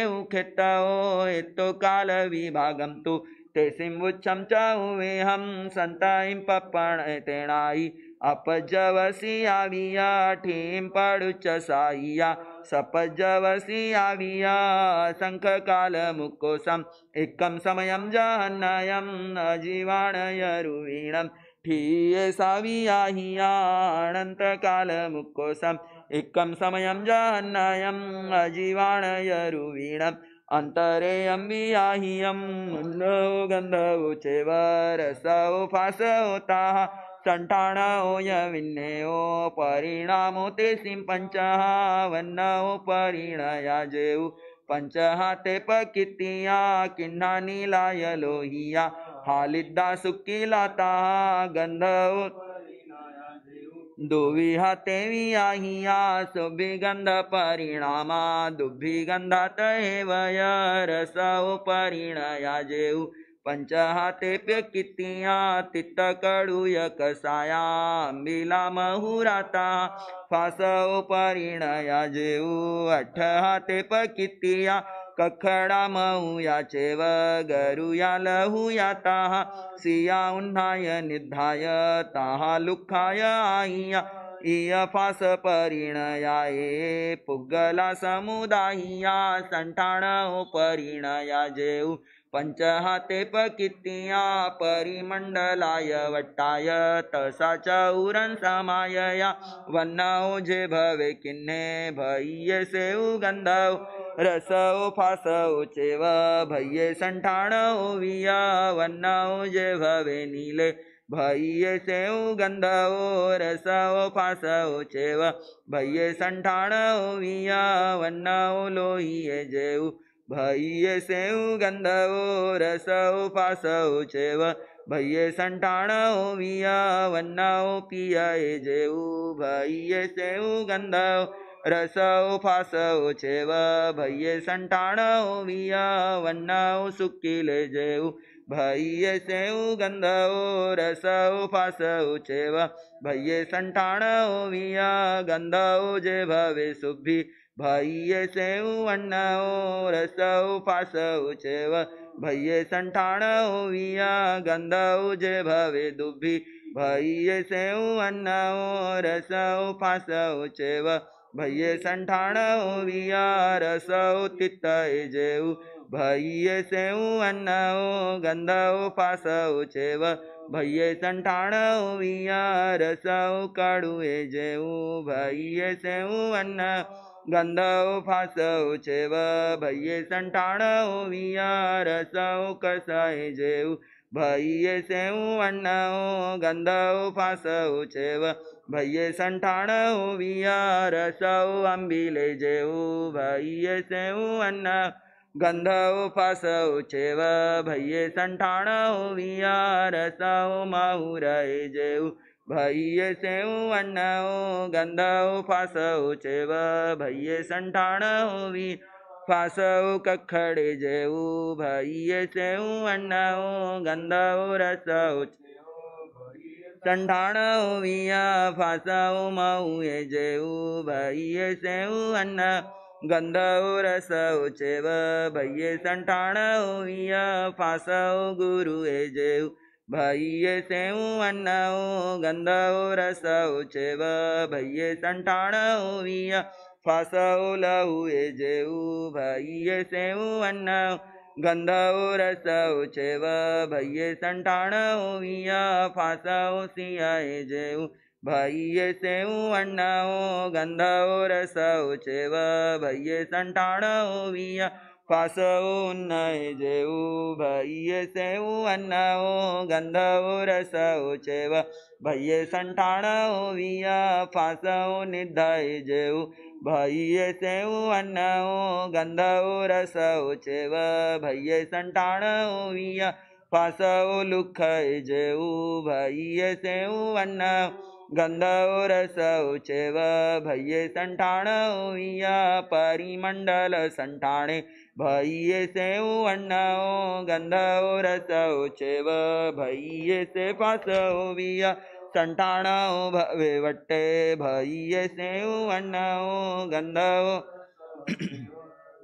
Speaker 1: तो काल विभागम तु ते सिंवुच्छं च उवेहं सन्तां पप्पणतेणायि अपजवसी आविया ठीम पडुच साय्या सपजवसि आविया काल मुकोसम समयं जहन्नयं न जीवाणय रुवीणम ठीयसा वि एकं समयं जाह्नायम् अजीवाणयरुवीणम् अन्तरेयं वियाहियं याहि गन्धौ च वरसौ पासोताः सन्ताणोय विन्योऽपरिणामो ते सिं परिणया जेऊ पञ्चः ते पकितिया किन्ना निलाय लोहिया हालिद्दा सुकी लाता गंध दुवी आही आहिया गंध परिणामा दुभिगंधात हे वय रस परिणया जेऊ पंच हाते कितिया तित कडू कसाया मिला महुराता फास परिणया जेऊ अठ प कितिया कखडामूया च गरुया लहूया ताः सिया उन्नाय निधाय ताः लुखाय आयिया इयफास परिणयाये पुगला समुदाहिया सण्ठाण परिणया जेउ पञ्चहाते पकितिया परिमण्डलाय वट्टाय तसा वन्नौ जे भवे किन्ने कि भयसेउ गन्धौ रसौ फासौ चेव भये संठाणौ विया वन्नौ जे भवे नीले भये सेव गंधौ रसौ फासौ चेव भये संठाणौ विया वन्नौ लोहिये जेऊ भये सेऊ गंधौ रसौ फासौ चेव भये संठाणौ विया वन्नौ पिया जेऊ भये सेऊ गंधौ रसौ फासौ छेव भैये संटाणौ विया वन्नौ सुक्किले जेऊ भैये सेऊ गंधौ रसौ फासौ चेव भैये संटाणौ विया गंधौ जे भवे सुभि भैये सेऊ अन्नौ रसौ फासौ चेव भैये संठाणौ विया गंधौ जे भवे दुभि भैये सेऊ अन्नौ रसौ फासौ चेव ભૈયે સંઠાણું વિયાર સૌ તિતય જેવું ભૈયે સેવું અન્નવું ગંધવું ફાસવું છેવ ભૈયે સંઠાણું વિયાર સૌ કાળું એ જેવું ભૈયે સેવું અન્ન ગંધવ ફાસવ છેવ ભૈયે સંઠાણું વિયાર સૌ કસાય જેવું ભૈયે સેવું અન્નવું ગંધવ ફાસવ છેવ भैये संठाण बिया रसऊ अम्बिले जेऊ भैये सेऊ अन्न गंधऊ फसऊ चेव भैये संठाण बिया रसऊ महू रहे जेऊ भैये सेऊ अन्नऊ गंधऊ फसऊ चेव भैये संठाण बी फासऊ कखड़े जेऊ भैये सेऊ अन्नऊ गंधऊ रसऊ टंडाणऊ मिया फासाऊ माऊ ये जेऊ भैये सेऊ अन्ना गंधऊ रसऊ चेव भैये संठाणऊ मिया फासाऊ गुरु ये जेऊ भैये सेऊ अन्नऊ गंधऊ रसऊ चेव भैये संठाणऊ मिया फासाऊ लहू ये जेऊ भैये सेऊ अन्नऊ ಗಂಧ ರಸ ಭೇ ಸಂಟಾಣೌ ಸಿ ಜವು ಭೇ ಸೌ ಅನ್ನೋ ಗಂಧವ ರಸ ಚೆವಾ ಭೇಯ ಸಂಟಾಣ ಜೆ ಭೇ ಸಂವು ಅನ್ನವ ಗಂಧವ ರಸೌ ಚೈ ಸಂಟಾಣವಸ ನಿಧ ಜೆವು ભાઈએ સેવું અન્નવું ગંધવું રસવું ચેવ ભાઈએ સંટાણવું વિયા ફાસવું લુખાઈ જેવું ભાઈએ સેવું અન્નવું ગંધવું રસવું ચેવ ભાઈએ સંટાણવું વિયા પરિમંડલ સંટાણે ભાઈએ સેવું અન્નવું ગંધવું રસવું ચેવ ભાઈએ સે ફાસવું વિયા टंटाणौ भवे वट्टे भैये से वन्नौ गंधौ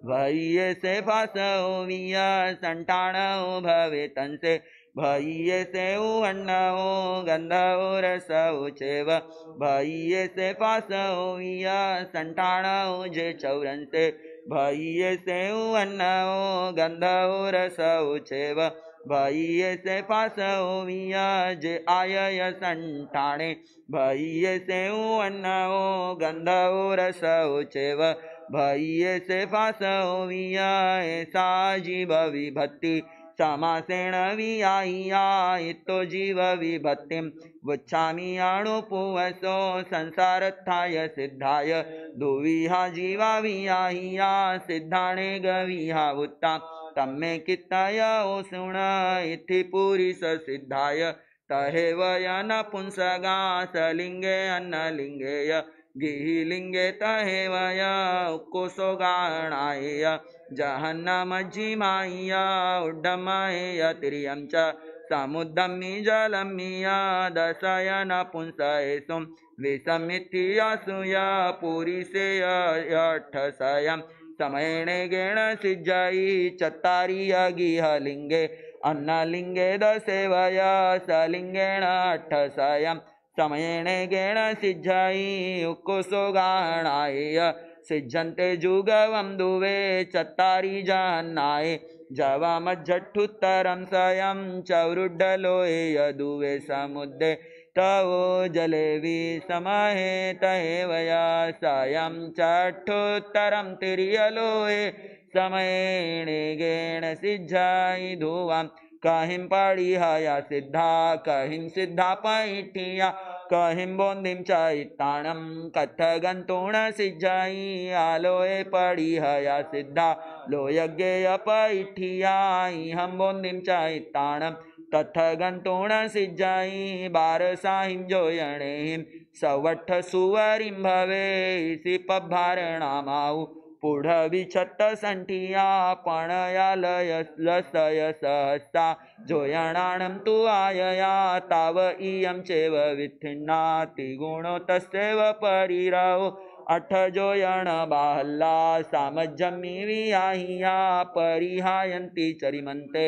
Speaker 1: भैये से फासौ विया संटाणौ भवे तंसे भैये से वन्नौ गंधौ रसौ चेव भैये से फासौ विया संटाणौ जे चौरंसे भैये से वन्नौ गंधौ रसौ भैये से फसोवियज आय संठाणे भैये से उन्नओ गंधो रसो चेव भैये से फसोविय साजीव विभत्ति समासेण वियाय्याय तो जीव विभत्तिं वृच्छामि अणुपुवसो संसारत्थाय सिद्धाय दुविहा जीवा आईया सिद्धाणे गविहा उत्ता तमें किताया ओ सुना इति पूरी स सिद्धाय तहे वया न पुंसगा लिंगे अन्न लिंगे गिहि लिंगे तहे वया गाणाय जहन्न मज्जी माइया उड्डमय तिरियम च समुद्रमी जलमिया दशयन पुंसयसुम विषमिति असूया पुरी से अठ सयम चमये गेण सिज्जयि चतारि य गीहलिङ्गे अन्नलिङ्गे दशेवयसलिङ्गेण अट्टसं चमये गेण सिज्जयि उक्कुसोगाणाय सिज्झन्ते जुगवं दुवे चतारि जान्नाय जवमज्झट्ठुत्तरं संयं चौरुड्ढलोये दुवे समुद्दे तवो जलेवी समाहे तहे वया सायं चाठोत्तरं तिर्यलोहे समयेणे गेण सिद्धायि कहिं पाडिहया सिद्धा कहिं सिद्धा पैठिया कहिं बोन्दिं चैत्ताणं कथ गन्तुण सिज्जायि आलोये पडिहया सिद्धा लोयज्ञेय पैठिया इहं बोन्दिं चैत्ताणम् तथ गंटोण सिज्जाई बार साहिम जोयणे सवठ सुवरिम भवे सिपभारणामाऊ पुढ विछत संठिया पणयालय लसय सहसा जोयणाणं तु आयया ताव इयं चेव विथिन्नाति गुणो तस्यैव परिरौ अठ जोयण बाहल्ला सामजमी वियाहिया परिहायन्ति चरिमन्ते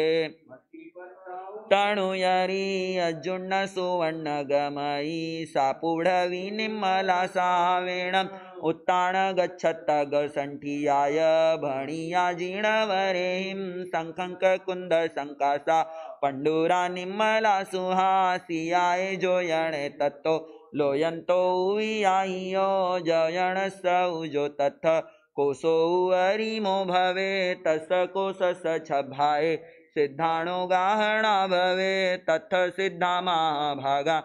Speaker 1: तणुयरी अर्जुनसुवर्णगमयी सापुढवी निर्मला सा वेणम् उत्ताण गच्छत्त गण्ठियाय भणियाजिणवरेहिं शङ्खङ्कुन्दशङ्कासा पण्डूरा निर्मला सुहासियाय जोयणे तत्तो लोयन्तो वियायियो जयणसौजोत्त कोषो अरिमो भवे तस कोशसछ भाये सिद्धाणुगाहणा भवे तथ सिद्धा महाभागा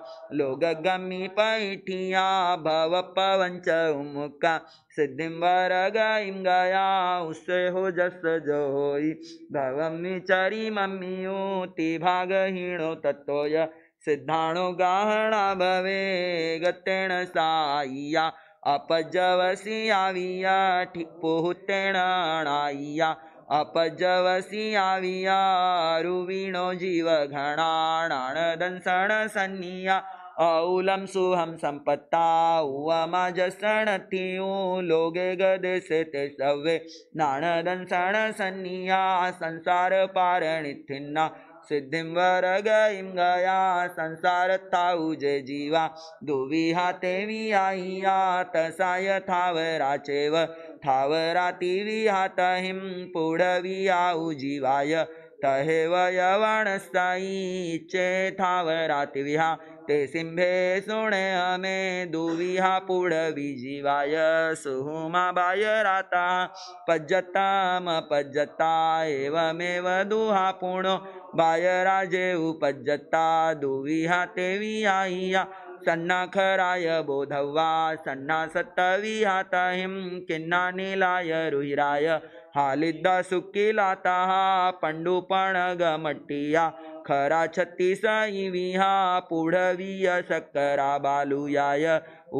Speaker 1: लोकगमी पैठिया भव पवन चौमुखा सिद्धिं वर गयिं गया उसे हो जस जोई भवम निचरी मम्मियोति भागहीणो तत्तोय सिद्धाणु गाहणा भवे गतेण साय्या अपजवसि आविया तेणाइया अपजवसियाविया रुविणो जीवघणाणाणदंसणसन्निया औलं सुहं सम्पत्ता उवमजसणतियो लोगे गदसे ते सवे नाणदंसणसन्निया संसारपारणिथिन्ना सिद्धिं वरगयिं गया संसार जे जीवा दुविहा ते वियाहिया तसा यथावरा चेव हिम विहातहिं आऊ जीवाय तहेव चे चेथावराति विहा ते सिंभे सुणे अमे दुविहा पुडवि जीवाय सुहुमा बाय राता पज्जताम पज्जता एवमेव दुहा पुणो राजे उपज्जता दुविहा ते आईया सन्नाखराय बोधवा किन्ना नीलाय रुहिराय हालिद्दा सुक्किलाताः पण्डुपणगमट्टिया खरा छत्तीसविहा पुढवीय शक्करा बालुयाय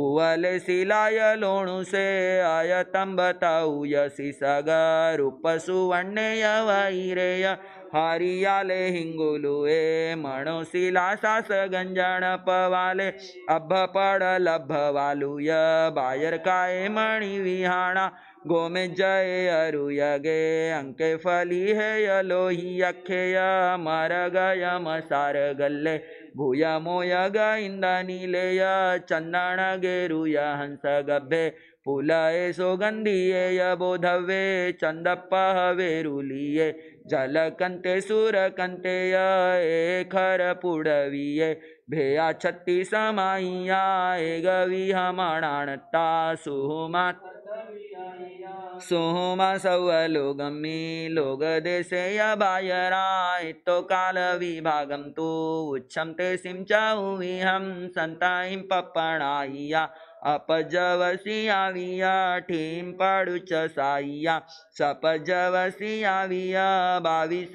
Speaker 1: उवलशिलाय लोणुसे रूप सगरूपसुवर्णेय वैरेय हरियाले हिंगुलुए मणोशिला सास गंजण पवाले अभ पड लभ वालुय बायर काए मणि विहाणा गोमे जय यगे अंके फली है यलोही अखेय मर गय मसार गल्ले ಭೂಯ गे ಇಂದ हंस गभे फूल ए सोगंधिये ಸೋಗಂಧಿಯೇಯ ಬೋಧವ್ಯೆ ಚಂದಪ್ಪ रुलिये जलकंते सुरकंते आए खर पुड़विए भेया छत्ती समाई आए गवी हमाणता सुहुमा सव लोग मी लोग देशे अबायराय तो काल विभागम तो उच्छम ते सिम हम संताइम पपणाइया અપજવસિયાવીયાઠીમ પડુચ સાઈયા સપજવસિયાવીયા બાવીસ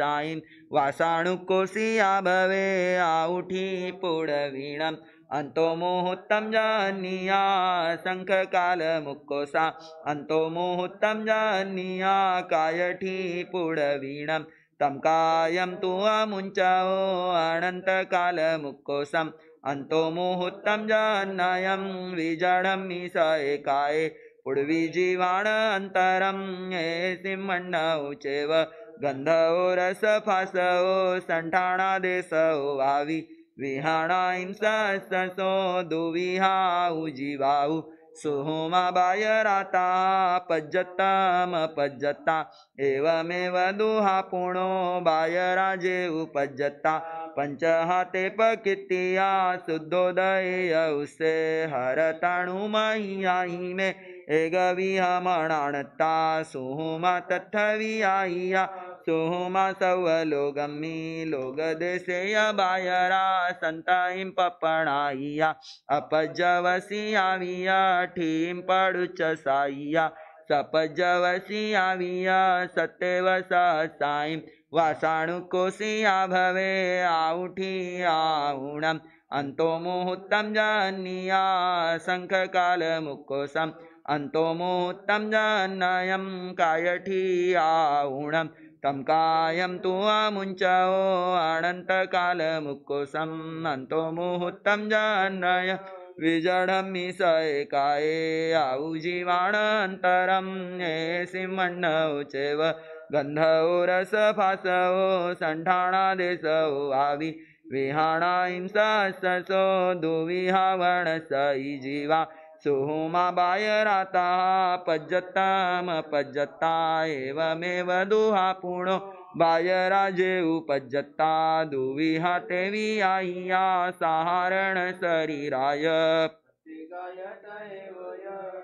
Speaker 1: સાઈમ વાસાણુકોસિયા ભવે આઉઠી પુડવીણમ અંતો મુહૂર્તમ જનિયા શંખ કાલ મુકોસા અંતો મુહૂર્તમ જનિયા કાયઠી પુડવીણમ તમ કાયમ તું મુંચાઓ અનંત કાલ મુકોસમ अन्तो मुहूर्तं जान्नायं विजडं निशयकाये पुड्विजीवाणान्तरं ये सिंहण्णौ चेव गन्धौ रसफासौ सण्ठाणादेशौ भावि विहाणां सो दुविहाहु जीवाहु सुहोमाबायराता पज्जतामपज्जता एवमेव दुहा पुणो बायराजे उपज्जता पंचहाते पकितिया शुद्धोदय उसे हरताणु महियाहि में एगविहमणाणता सुहुमा आईया वक्तुहुमासौ लोगम्मी लोगदेशेय बायरा सन्तां पपणाय्या अपजवसियावियाठीं पडुच साय्या सपजवसियाविया सत्येव सायं वासाणुकोशिया भवे आउठियाणम् अन्तो मुहूर्तं जनिया शङ्खकालमुकोशम् अन्तो मुहूर्तं कायठी कायठियाणम् तं कायं तु वा मुञ्च अन्तो मुहूर्तं विजडं विजढं मिषकाये आौ जीवानन्तरं सिंहौ चेव गन्धौ रसभासौ सण्ढाणादेशौ आवि विहाणा हिंसो दुविहावणसयि जीवा पज्जताम पज्जता एवमेव दुहा पुणो बायराजे उपजत्ता दुविहा तेवी आय्या साहारण शरीराय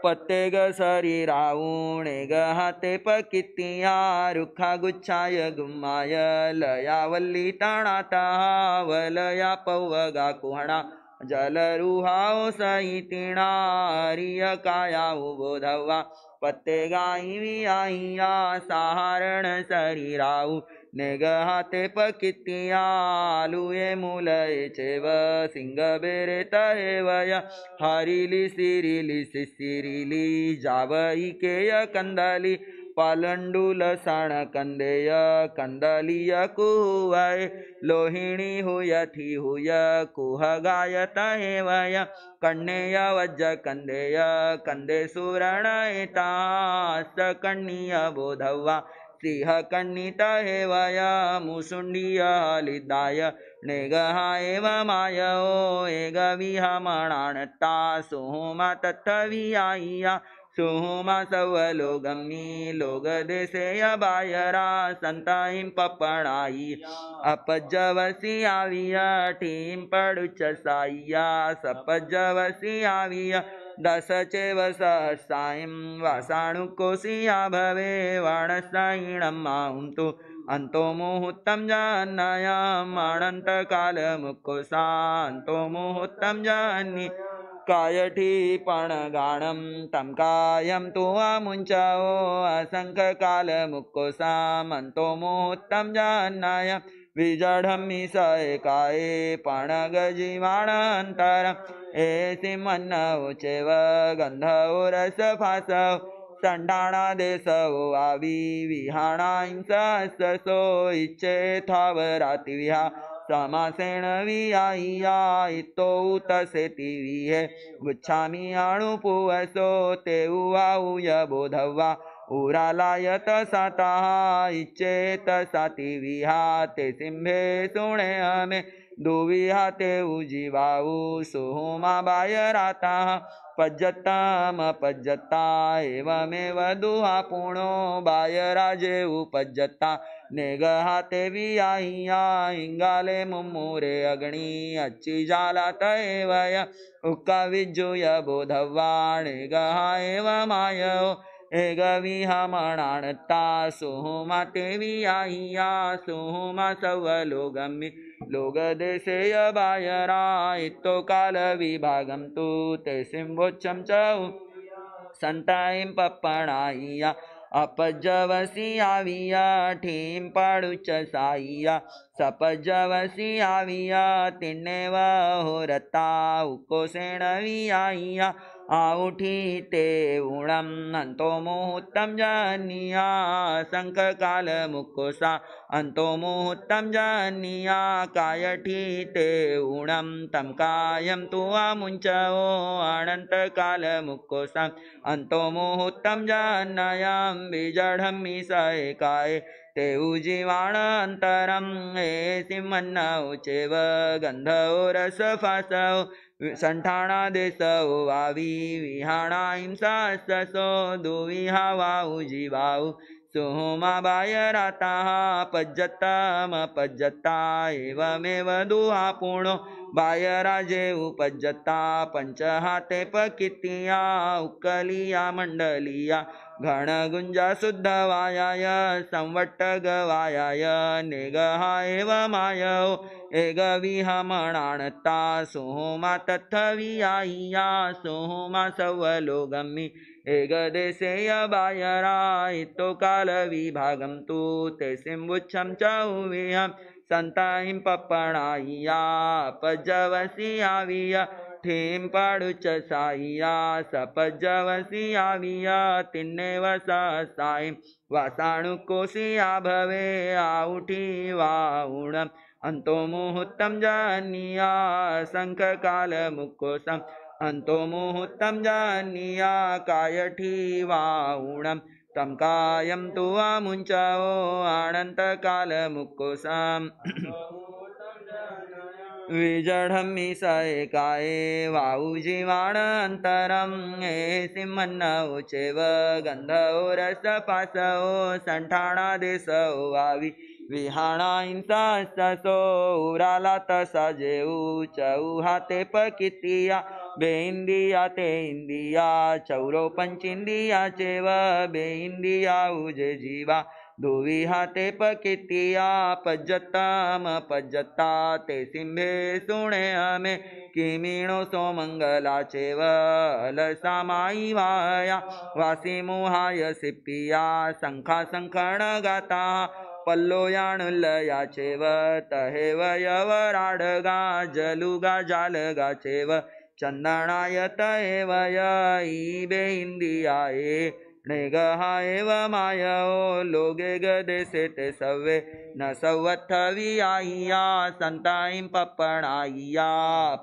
Speaker 1: पत्तेग शरीराऊणे गहाते पकितिया रुखा गुच्छाय गुम्माय लया वल्ली ताणाता वलया पवगा कुहणा जल जलरुहाओ सहितिणारिय काया उबोधवा पत्ते गाई भी आइया सारण शरीराऊ नेगहाते पकितियालुए मुलये चेव सिंह बेरे तय हरिली सिरिली सिरिली जावई के कंदली पालंडुल साण कंदेय कंदलीय कुहय लोहिणी हुय थी हुय कुह गायत हेवय कण्णेय वज्र कंदेय कंदे सुरण एतास्त कण्णीय बोधवा सिंह कण्णित हेवय मुसुण्डीय लिदाय नेगहा एव माय ओ एग विह मणाणता सोहोम तत्थ सुहुमसवलोगमी लोगदेशयबायरा सन्ताहिं पपणायि अपजवसि आविय टीं पडुच साय्या सपजवसि आविय दश चेव सहसायं वासाणुकोशिया भवे वाणसायिणं मां तु अन्तो मुहूर्तं जानयामाणन्तकालमुकोशान्तो मुहूर्तं जानी कायठीपणगाणं तं कायं तु अमुञ्च सङ्ख कालमुक्को सामन्तो मोत्तमजान्नाय विजढं पणगजीवाणान्तरम् पणगजीवानान्तर एमन्नौ उचेव गन्धौ रसभासौ चण्डाणादेशौ वाविहाणां सो इच्छेथावरातिविहा समासेण वियायितो तसेति विहे आणु अणुपुवसो ते उवाऊय बोधवा उरालायत सतः इच्छेत सति विहाते सिंहे सुणे दुवी हाते उजिवाऊ सुहुमा बायरातः पज्जताम पज्जता एवमेव दुहा पुणो बायराजे उपज्जता ನೇಗಹಾತೆವಿಯಾಹಿಯಾಯಿಂಗಾಲೆ ಮುಮ್ಮೂರೆ ಅಗಣಿ ಅಚ್ಚಿ ಜಾಲತೇವಯ ಉಕ್ಕ ವಿಜ್ಜುಯ ಬೋಧವ್ವಾ ನೇಗಹಾಯವ ಮಾಯೋ ಏಗವಿಹಮಣಾಣತಾ ಸುಹುಮ ತೆವಿಯಾಹಿಯ ಸುಹುಮ ಸವ ಲೋಗಮಿ लोगदेशेय बायरा इतो कालविभागं तु ते सिंहोच्चं च सन्तायिं पप्पणाय्या अपजवसि आविया ठीं पाडुच साइया सपजवसि आविया तिन्नेव होरता उको सेणवी आउठीते उणं ऊणम् मुहूर्तं जानीया शङ्खकालमुक्कोसा अन्तोमुहूर्तम् जानीया कायठी ते ऊणं तं कायं तु आमुञ्च अनन्तकालमुक्कोसाम् अन्तो मुहूर्तं जानयां विजढं मिषकाय ते उजीवाणान्तरं सिंहन्नौ चैव गन्धौ रसफसौ सण्ठाणादेशौ देसौ वावि विहाणाहिंसा ससौ दो वा सोहो मा वाय एवमेव दुहापूर्णो बाय राजे उपजता पञ्चहाते पकितिया उक्कलिया मण्डलिया घनगुञ्जा शुद्धवायाय संवटगवायाय ने एव मायौ एघविहा मणाणता सोहमा तथवि आयिया एगदेशेय बायरायितो कालविभागं तु ते सिम्बुच्छं च उविहं सन्ताहिं पप्पणाय्यापजवसि आविय ठीं पाडुच साय्या सपजवसि आविय तिन्नेव सायिं वासाणुकोशिया भवे आउठी वाउणम् अन्तो मुहूर्तं जनीया शङ्खकालमुकोशम् अन्तो मुहूर्तं जानीया कायठी वा ऊणं तं कायं तु वा मुञ्चवो आनन्तकालमुक्कुसाम् विजढं स एकाये वाुजीवानन्तरं ये सिंहन्न उचेव गन्धौ रसपासौ सन्ठाणादेशौ वावि विहाणा इंसान ससो उराला पकितिया बे इंदिया इंदिया चौरो पंचिंदिया चेव बे इंदिया उजे जीवा धुवी हाते पकितिया पज्जता म पज्जता ते सिंभे सुणे अमे किमीणो सो मंगला वासी मुहाय सिपिया संखा संखण गाता पल्लो याणलया चेव तहेव यवराडगा जलुगा जालगा तहे चन्दनायत एव यीबे इन्दियाये नृगहायेव मायो लोगे गदेशे ते सवे न सवत्थवी आइया संताई सवत्थवियायिया आइया पप्पणायिया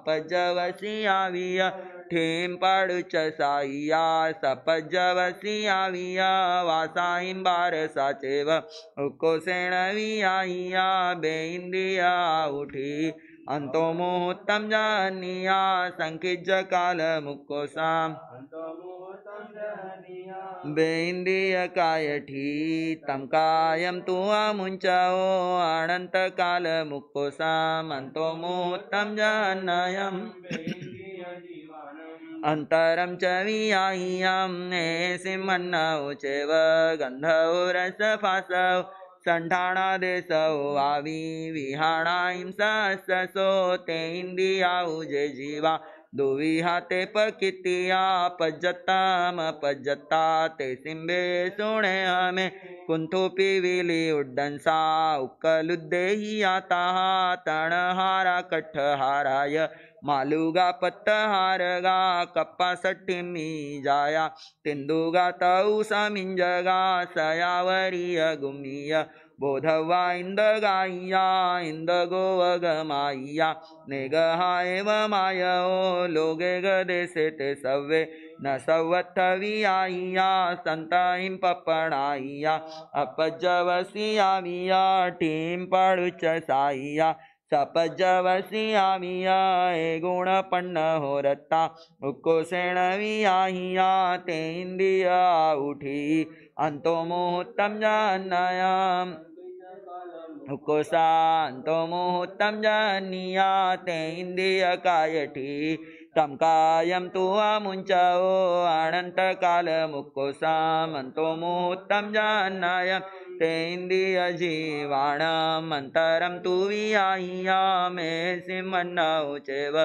Speaker 1: पजवसियाविया छठीं पढ़ साइया सपज वसियाविया वासाई बार साचेव उको सेणवियाइया बेइंदिया उठी अंतो मुहूर्तम जानिया संकिज काल मुको साम बेइंदिय कायठी तम कायम तुआ मुंचाओ अनंत काल मुको साम अंतो मुहूर्तम जानयम अंतरम च वियाह्यं नेसिमन्नौ चेव गन्धौ रसफासौ सण्ठाणादेशौ वावि विहाणां जीवा दुविहाते पकितिया पजताम पजता ते सिंबे सुणे हमे कुंथोपि विली उड्डंसा उक्कलुद्देही आता तणहारा कठहाराय मालूगा पत्तहार हारगा कप्पा सट्टी मी जाया तिंदुगा तौसा मिंजगा सयावरी गुमिया बोधवा इंद गाइया इंद गोवग माइया माया ओ लोगे गदे से ते सवे न सवत्थवी सवत्थवियाइया संताइम पपणाइया आविया टीम पड़ुच साइया सपजवसियामियाए गुणपन्न हो रत्ता उको सेणवियाहिया ते इंदिया उठी अंतो मुहूर्तम जानयाम उको सांतो मुहूर्तम जानिया ते इंदिया कायठी तम कायम तु आमुंचाओ अनंत काल मुको सामंतो मुहूर्तम जानयाम तेन्द्रियजीवाणामन्तरं तु वियाह्यामे सिमन्नौ चेव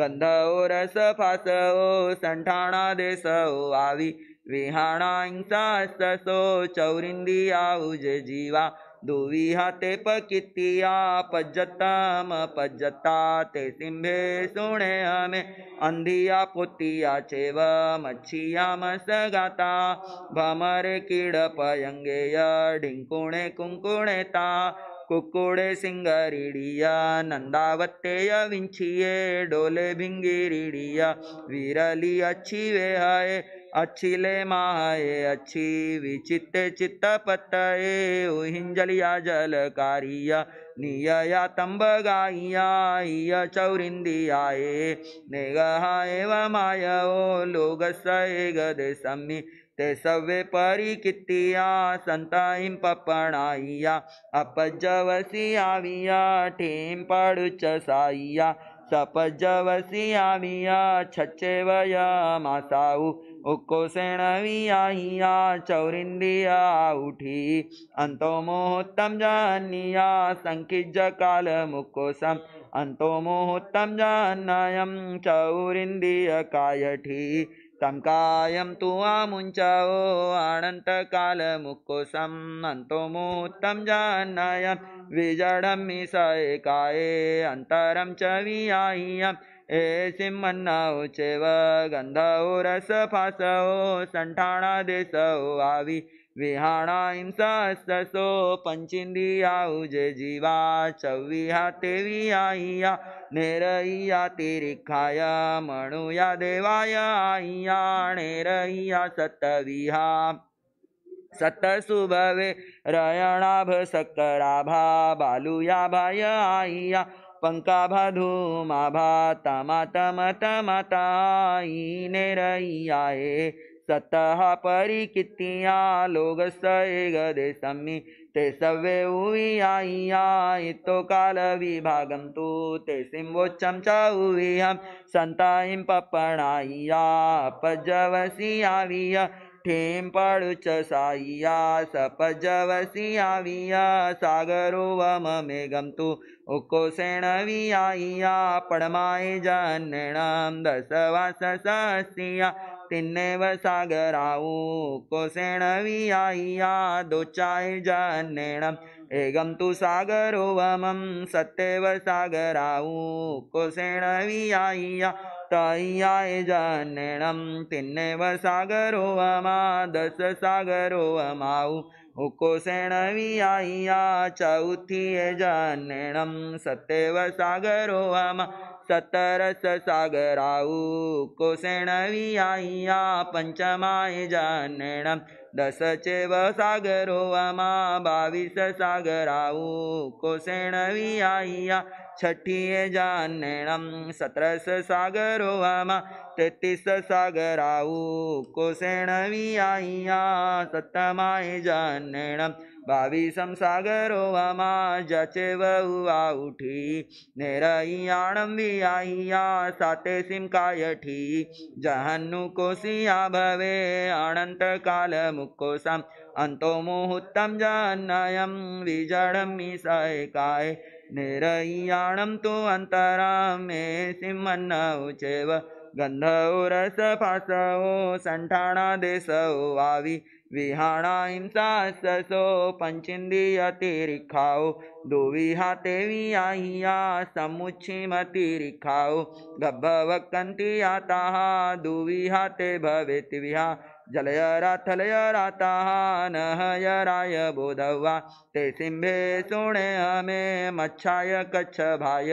Speaker 1: गन्धौ रसफासौ सण्ठाणादेशौ आवि विहाणां चौरिंदी चौरिन्द्रियाौ जीवा दुवी हाते पकितिया पजतम पजता ते सिंभे सुने हमें अंधिया पुतिया चेव मच्छियाम सगाता भमरे कीड़ पयंगे ढिंकुणे कुंकुणे ता कुकुड़े सिंगरिड़िया नंदावते विंचिये डोले भिंगिरिड़िया विरली अच्छी वे आए अच्छिले माए अच्छी विचित्ते चित्त पत उलिया जल कारिया नियया तंब गाइया चौरिंदियाए नेगहाय माया ओ लोग सम्मी ते सवे सव्य परिकितिया संताइं पपणाइया अपजवसी आविया ठीं चसाइया सप जवसी आविया छचे वया मासाऊ उक्ोसेण चौरिन्द्रिया उठी चौरि आहूर्तम् जानिया सङ्खिज्ज कालमुक्कोसम् अन्तो मुहूर्तम् जानायं चौरिन्दी तं कायं तु आमुञ्चो कालमुक्कोसम् अन्तो मुहूर्तम् जानायं विजडं मिसैकाये अन्तरं च वियाहियम् सिमन्नौ चेव गन्धौ रसफासौ सण्ठाणादेशौ आवि विहाणां सहस्रसो पञ्चिन्द्रियाौ जे जीवा चौविहा तेवियाय्या नेरय्या तिरिखाय मणुया देवाय आय्या नेरैया सतविहा सतसुभवे रयणाभसकराभा बालुया भाय आईया पंकाभाधूमा भाता माता माता माताई ने रैयाए सतः परी कितिया लोग सए गे सम्मी ते सवे हुई आई आई तो काल विभागम तू ते सिम वो चमचा हुई हम संता पपणाइया पजवसी आविया ठेम् पडुचसाया सपजवसि आव्या सागरो वमं एगं तु उकोसेण सेणवी आयिया पणमाय जन दसवा सिया सागराऊ दोचाय एगं तु सागरो वमं सत्येव सागराऊ कोसेण जनणं तिन्नेव सागरो अमा दश सागरो अमाउ उकोसेणवियाय्या चौथीय जनणं सत्येव सागरो अमा सतरस सागराउ कोसेणवियाय्या पञ्चमाय जनणं दश चेव सागरो अमा बाविस सागराउ कोसेणवियाय्या छठिए जाननम सत्रस सागरो अमा तैतीस सागराऊ कोसेणवीआइया सतमाए जाननम बावीसम सागरो अमा जचे बहुआ उठी वि विआइया साते सिम कायठी जहन्नु कोसिया भवे अनंत काल मुकोसम अंतो मुहूर्तम जानयम विजड़म मिसय काय నిరయ్యాణం తు అంతరామే సింహన్నౌ చేవ గంధౌ రస రసపాసౌ సంఠాణా దేశౌ వావి హింసాసో పంచింద్రియతిరిఖావు దువిహాతేవి వియాహియా సముచ్చిమతిరిఖావు గబ్బవక్కంతి యాతాహ దువిహాతే భవేతి విహా जलयराथलय राताहानहयराय बुधवा ते सिंभे सुणे हमे मच्छाय कच्छभाय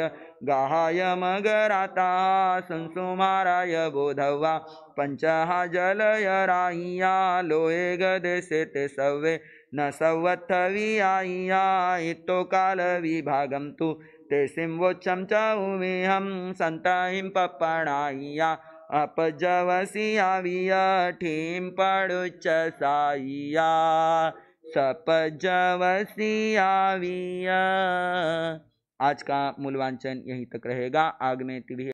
Speaker 1: गाहाय मगराता संसुमाराय बुधवा पञ्चहा जलयराह्या लोहे गदेशे ते सवे न सवत्थवियाय्या इतो विभागम तु ते सिंवोच्चं च उमेहं सन्ताहिं पप्पणाइया अपजवसिया विया ठीम पड़ुच साइया सपजवसिया विया आज का मूल वांचन यहीं तक रहेगा आग में तिभी